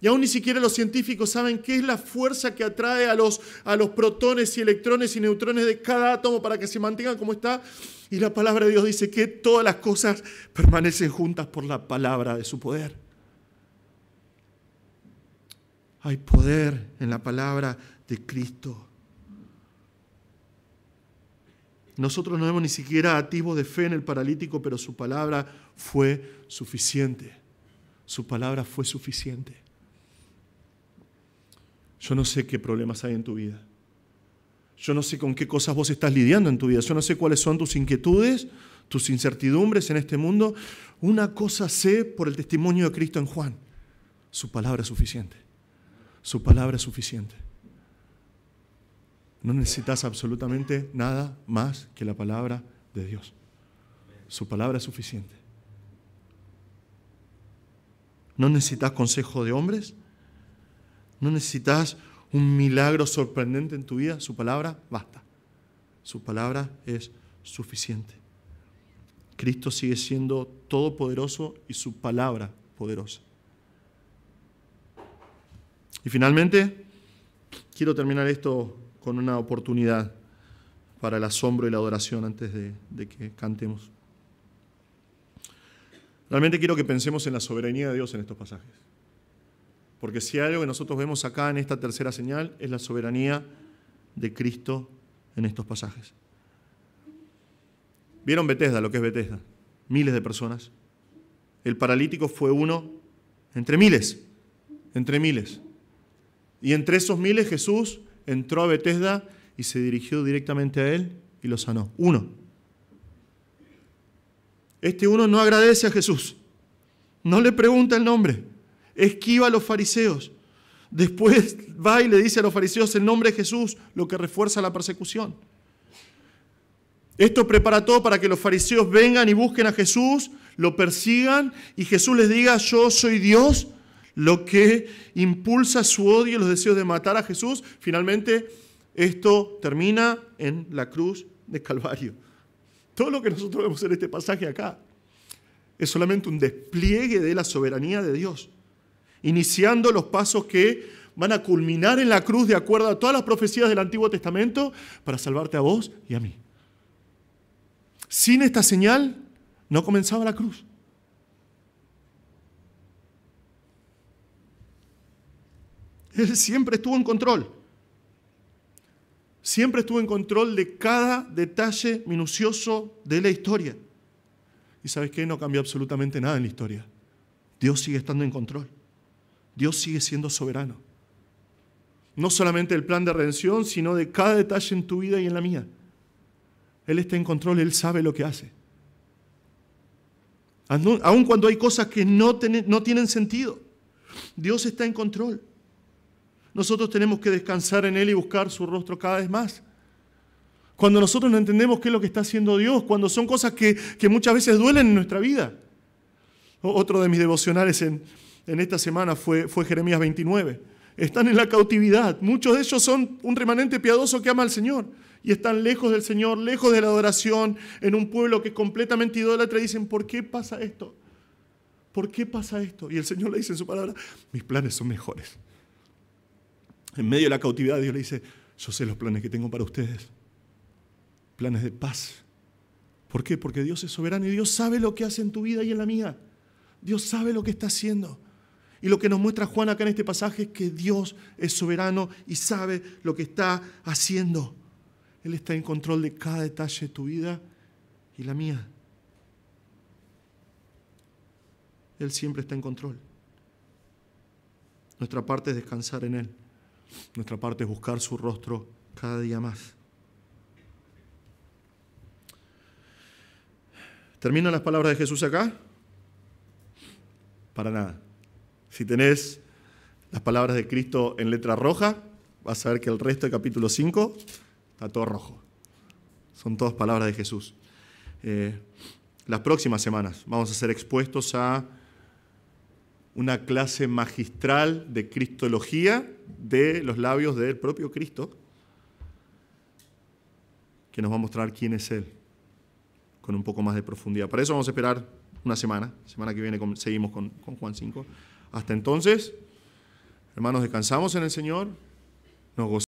Y aún ni siquiera los científicos saben qué es la fuerza que atrae a los, a los protones y electrones y neutrones de cada átomo para que se mantengan como está. Y la palabra de Dios dice que todas las cosas permanecen juntas por la palabra de su poder. Hay poder en la palabra de Cristo. Nosotros no hemos ni siquiera activos de fe en el paralítico, pero su palabra fue suficiente. Su palabra fue suficiente. Yo no sé qué problemas hay en tu vida. Yo no sé con qué cosas vos estás lidiando en tu vida. Yo no sé cuáles son tus inquietudes, tus incertidumbres en este mundo. Una cosa sé por el testimonio de Cristo en Juan. Su palabra es suficiente. Su palabra es suficiente. No necesitas absolutamente nada más que la palabra de Dios. Su palabra es suficiente. No necesitas consejo de hombres. No necesitas un milagro sorprendente en tu vida. Su palabra basta. Su palabra es suficiente. Cristo sigue siendo todopoderoso y su palabra poderosa. Y finalmente, quiero terminar esto con una oportunidad para el asombro y la adoración antes de, que cantemos. Realmente quiero que pensemos en la soberanía de Dios en estos pasajes. Porque si algo que nosotros vemos acá en esta tercera señal es la soberanía de Cristo en estos pasajes. ¿Vieron Bethesda, lo que es Bethesda? Miles de personas. El paralítico fue uno entre miles, entre miles. Y entre esos miles Jesús entró a Betesda y se dirigió directamente a él y lo sanó. Uno. Este uno no agradece a Jesús. No le pregunta el nombre. Esquiva a los fariseos. Después va y le dice a los fariseos el nombre de Jesús, lo que refuerza la persecución. Esto prepara todo para que los fariseos vengan y busquen a Jesús, lo persigan y Jesús les diga, yo soy Dios lo que impulsa su odio y los deseos de matar a Jesús, finalmente esto termina en la cruz de Calvario. Todo lo que nosotros vemos en este pasaje acá es solamente un despliegue de la soberanía de Dios, iniciando los pasos que van a culminar en la cruz de acuerdo a todas las profecías del Antiguo Testamento para salvarte a vos y a mí. Sin esta señal no comenzaba la cruz. Él siempre estuvo en control. Siempre estuvo en control de cada detalle minucioso de la historia. Y sabes qué, no cambió absolutamente nada en la historia. Dios sigue estando en control. Dios sigue siendo soberano. No solamente el plan de redención, sino de cada detalle en tu vida y en la mía. Él está en control, Él sabe lo que hace. Aun cuando hay cosas que no tienen sentido, Dios está en control nosotros tenemos que descansar en Él y buscar su rostro cada vez más. Cuando nosotros no entendemos qué es lo que está haciendo Dios, cuando son cosas que, muchas veces duelen en nuestra vida. Otro de mis devocionales en, esta semana fue, fue Jeremías 29. Están en la cautividad. Muchos de ellos son un remanente piadoso que ama al Señor y están lejos del Señor, lejos de la adoración, en un pueblo que es completamente idólatra, y dicen, ¿por qué pasa esto? ¿Por qué pasa esto? Y el Señor le dice en su palabra, mis planes son mejores en medio de la cautividad, Dios le dice, yo sé los planes que tengo para ustedes, planes de paz. ¿Por qué? Porque Dios es soberano y Dios sabe lo que hace en tu vida y en la mía. Dios sabe lo que está haciendo. Y lo que nos muestra Juan acá en este pasaje es que Dios es soberano y sabe lo que está haciendo. Él está en control de cada detalle de tu vida y la mía. Él siempre está en control. Nuestra parte es descansar en Él. Nuestra parte es buscar su rostro cada día más. ¿Terminan las palabras de Jesús acá? Para nada. Si tenés las palabras de Cristo en letra roja, vas a ver que el resto del capítulo 5 está todo rojo. Son todas palabras de Jesús. Eh, las próximas semanas vamos a ser expuestos a una clase magistral de cristología de los labios del propio Cristo, que nos va a mostrar quién es Él con un poco más de profundidad. Para eso vamos a esperar una semana. Semana que viene seguimos con, Juan 5. Hasta entonces, hermanos, descansamos en el Señor, nos gozamos.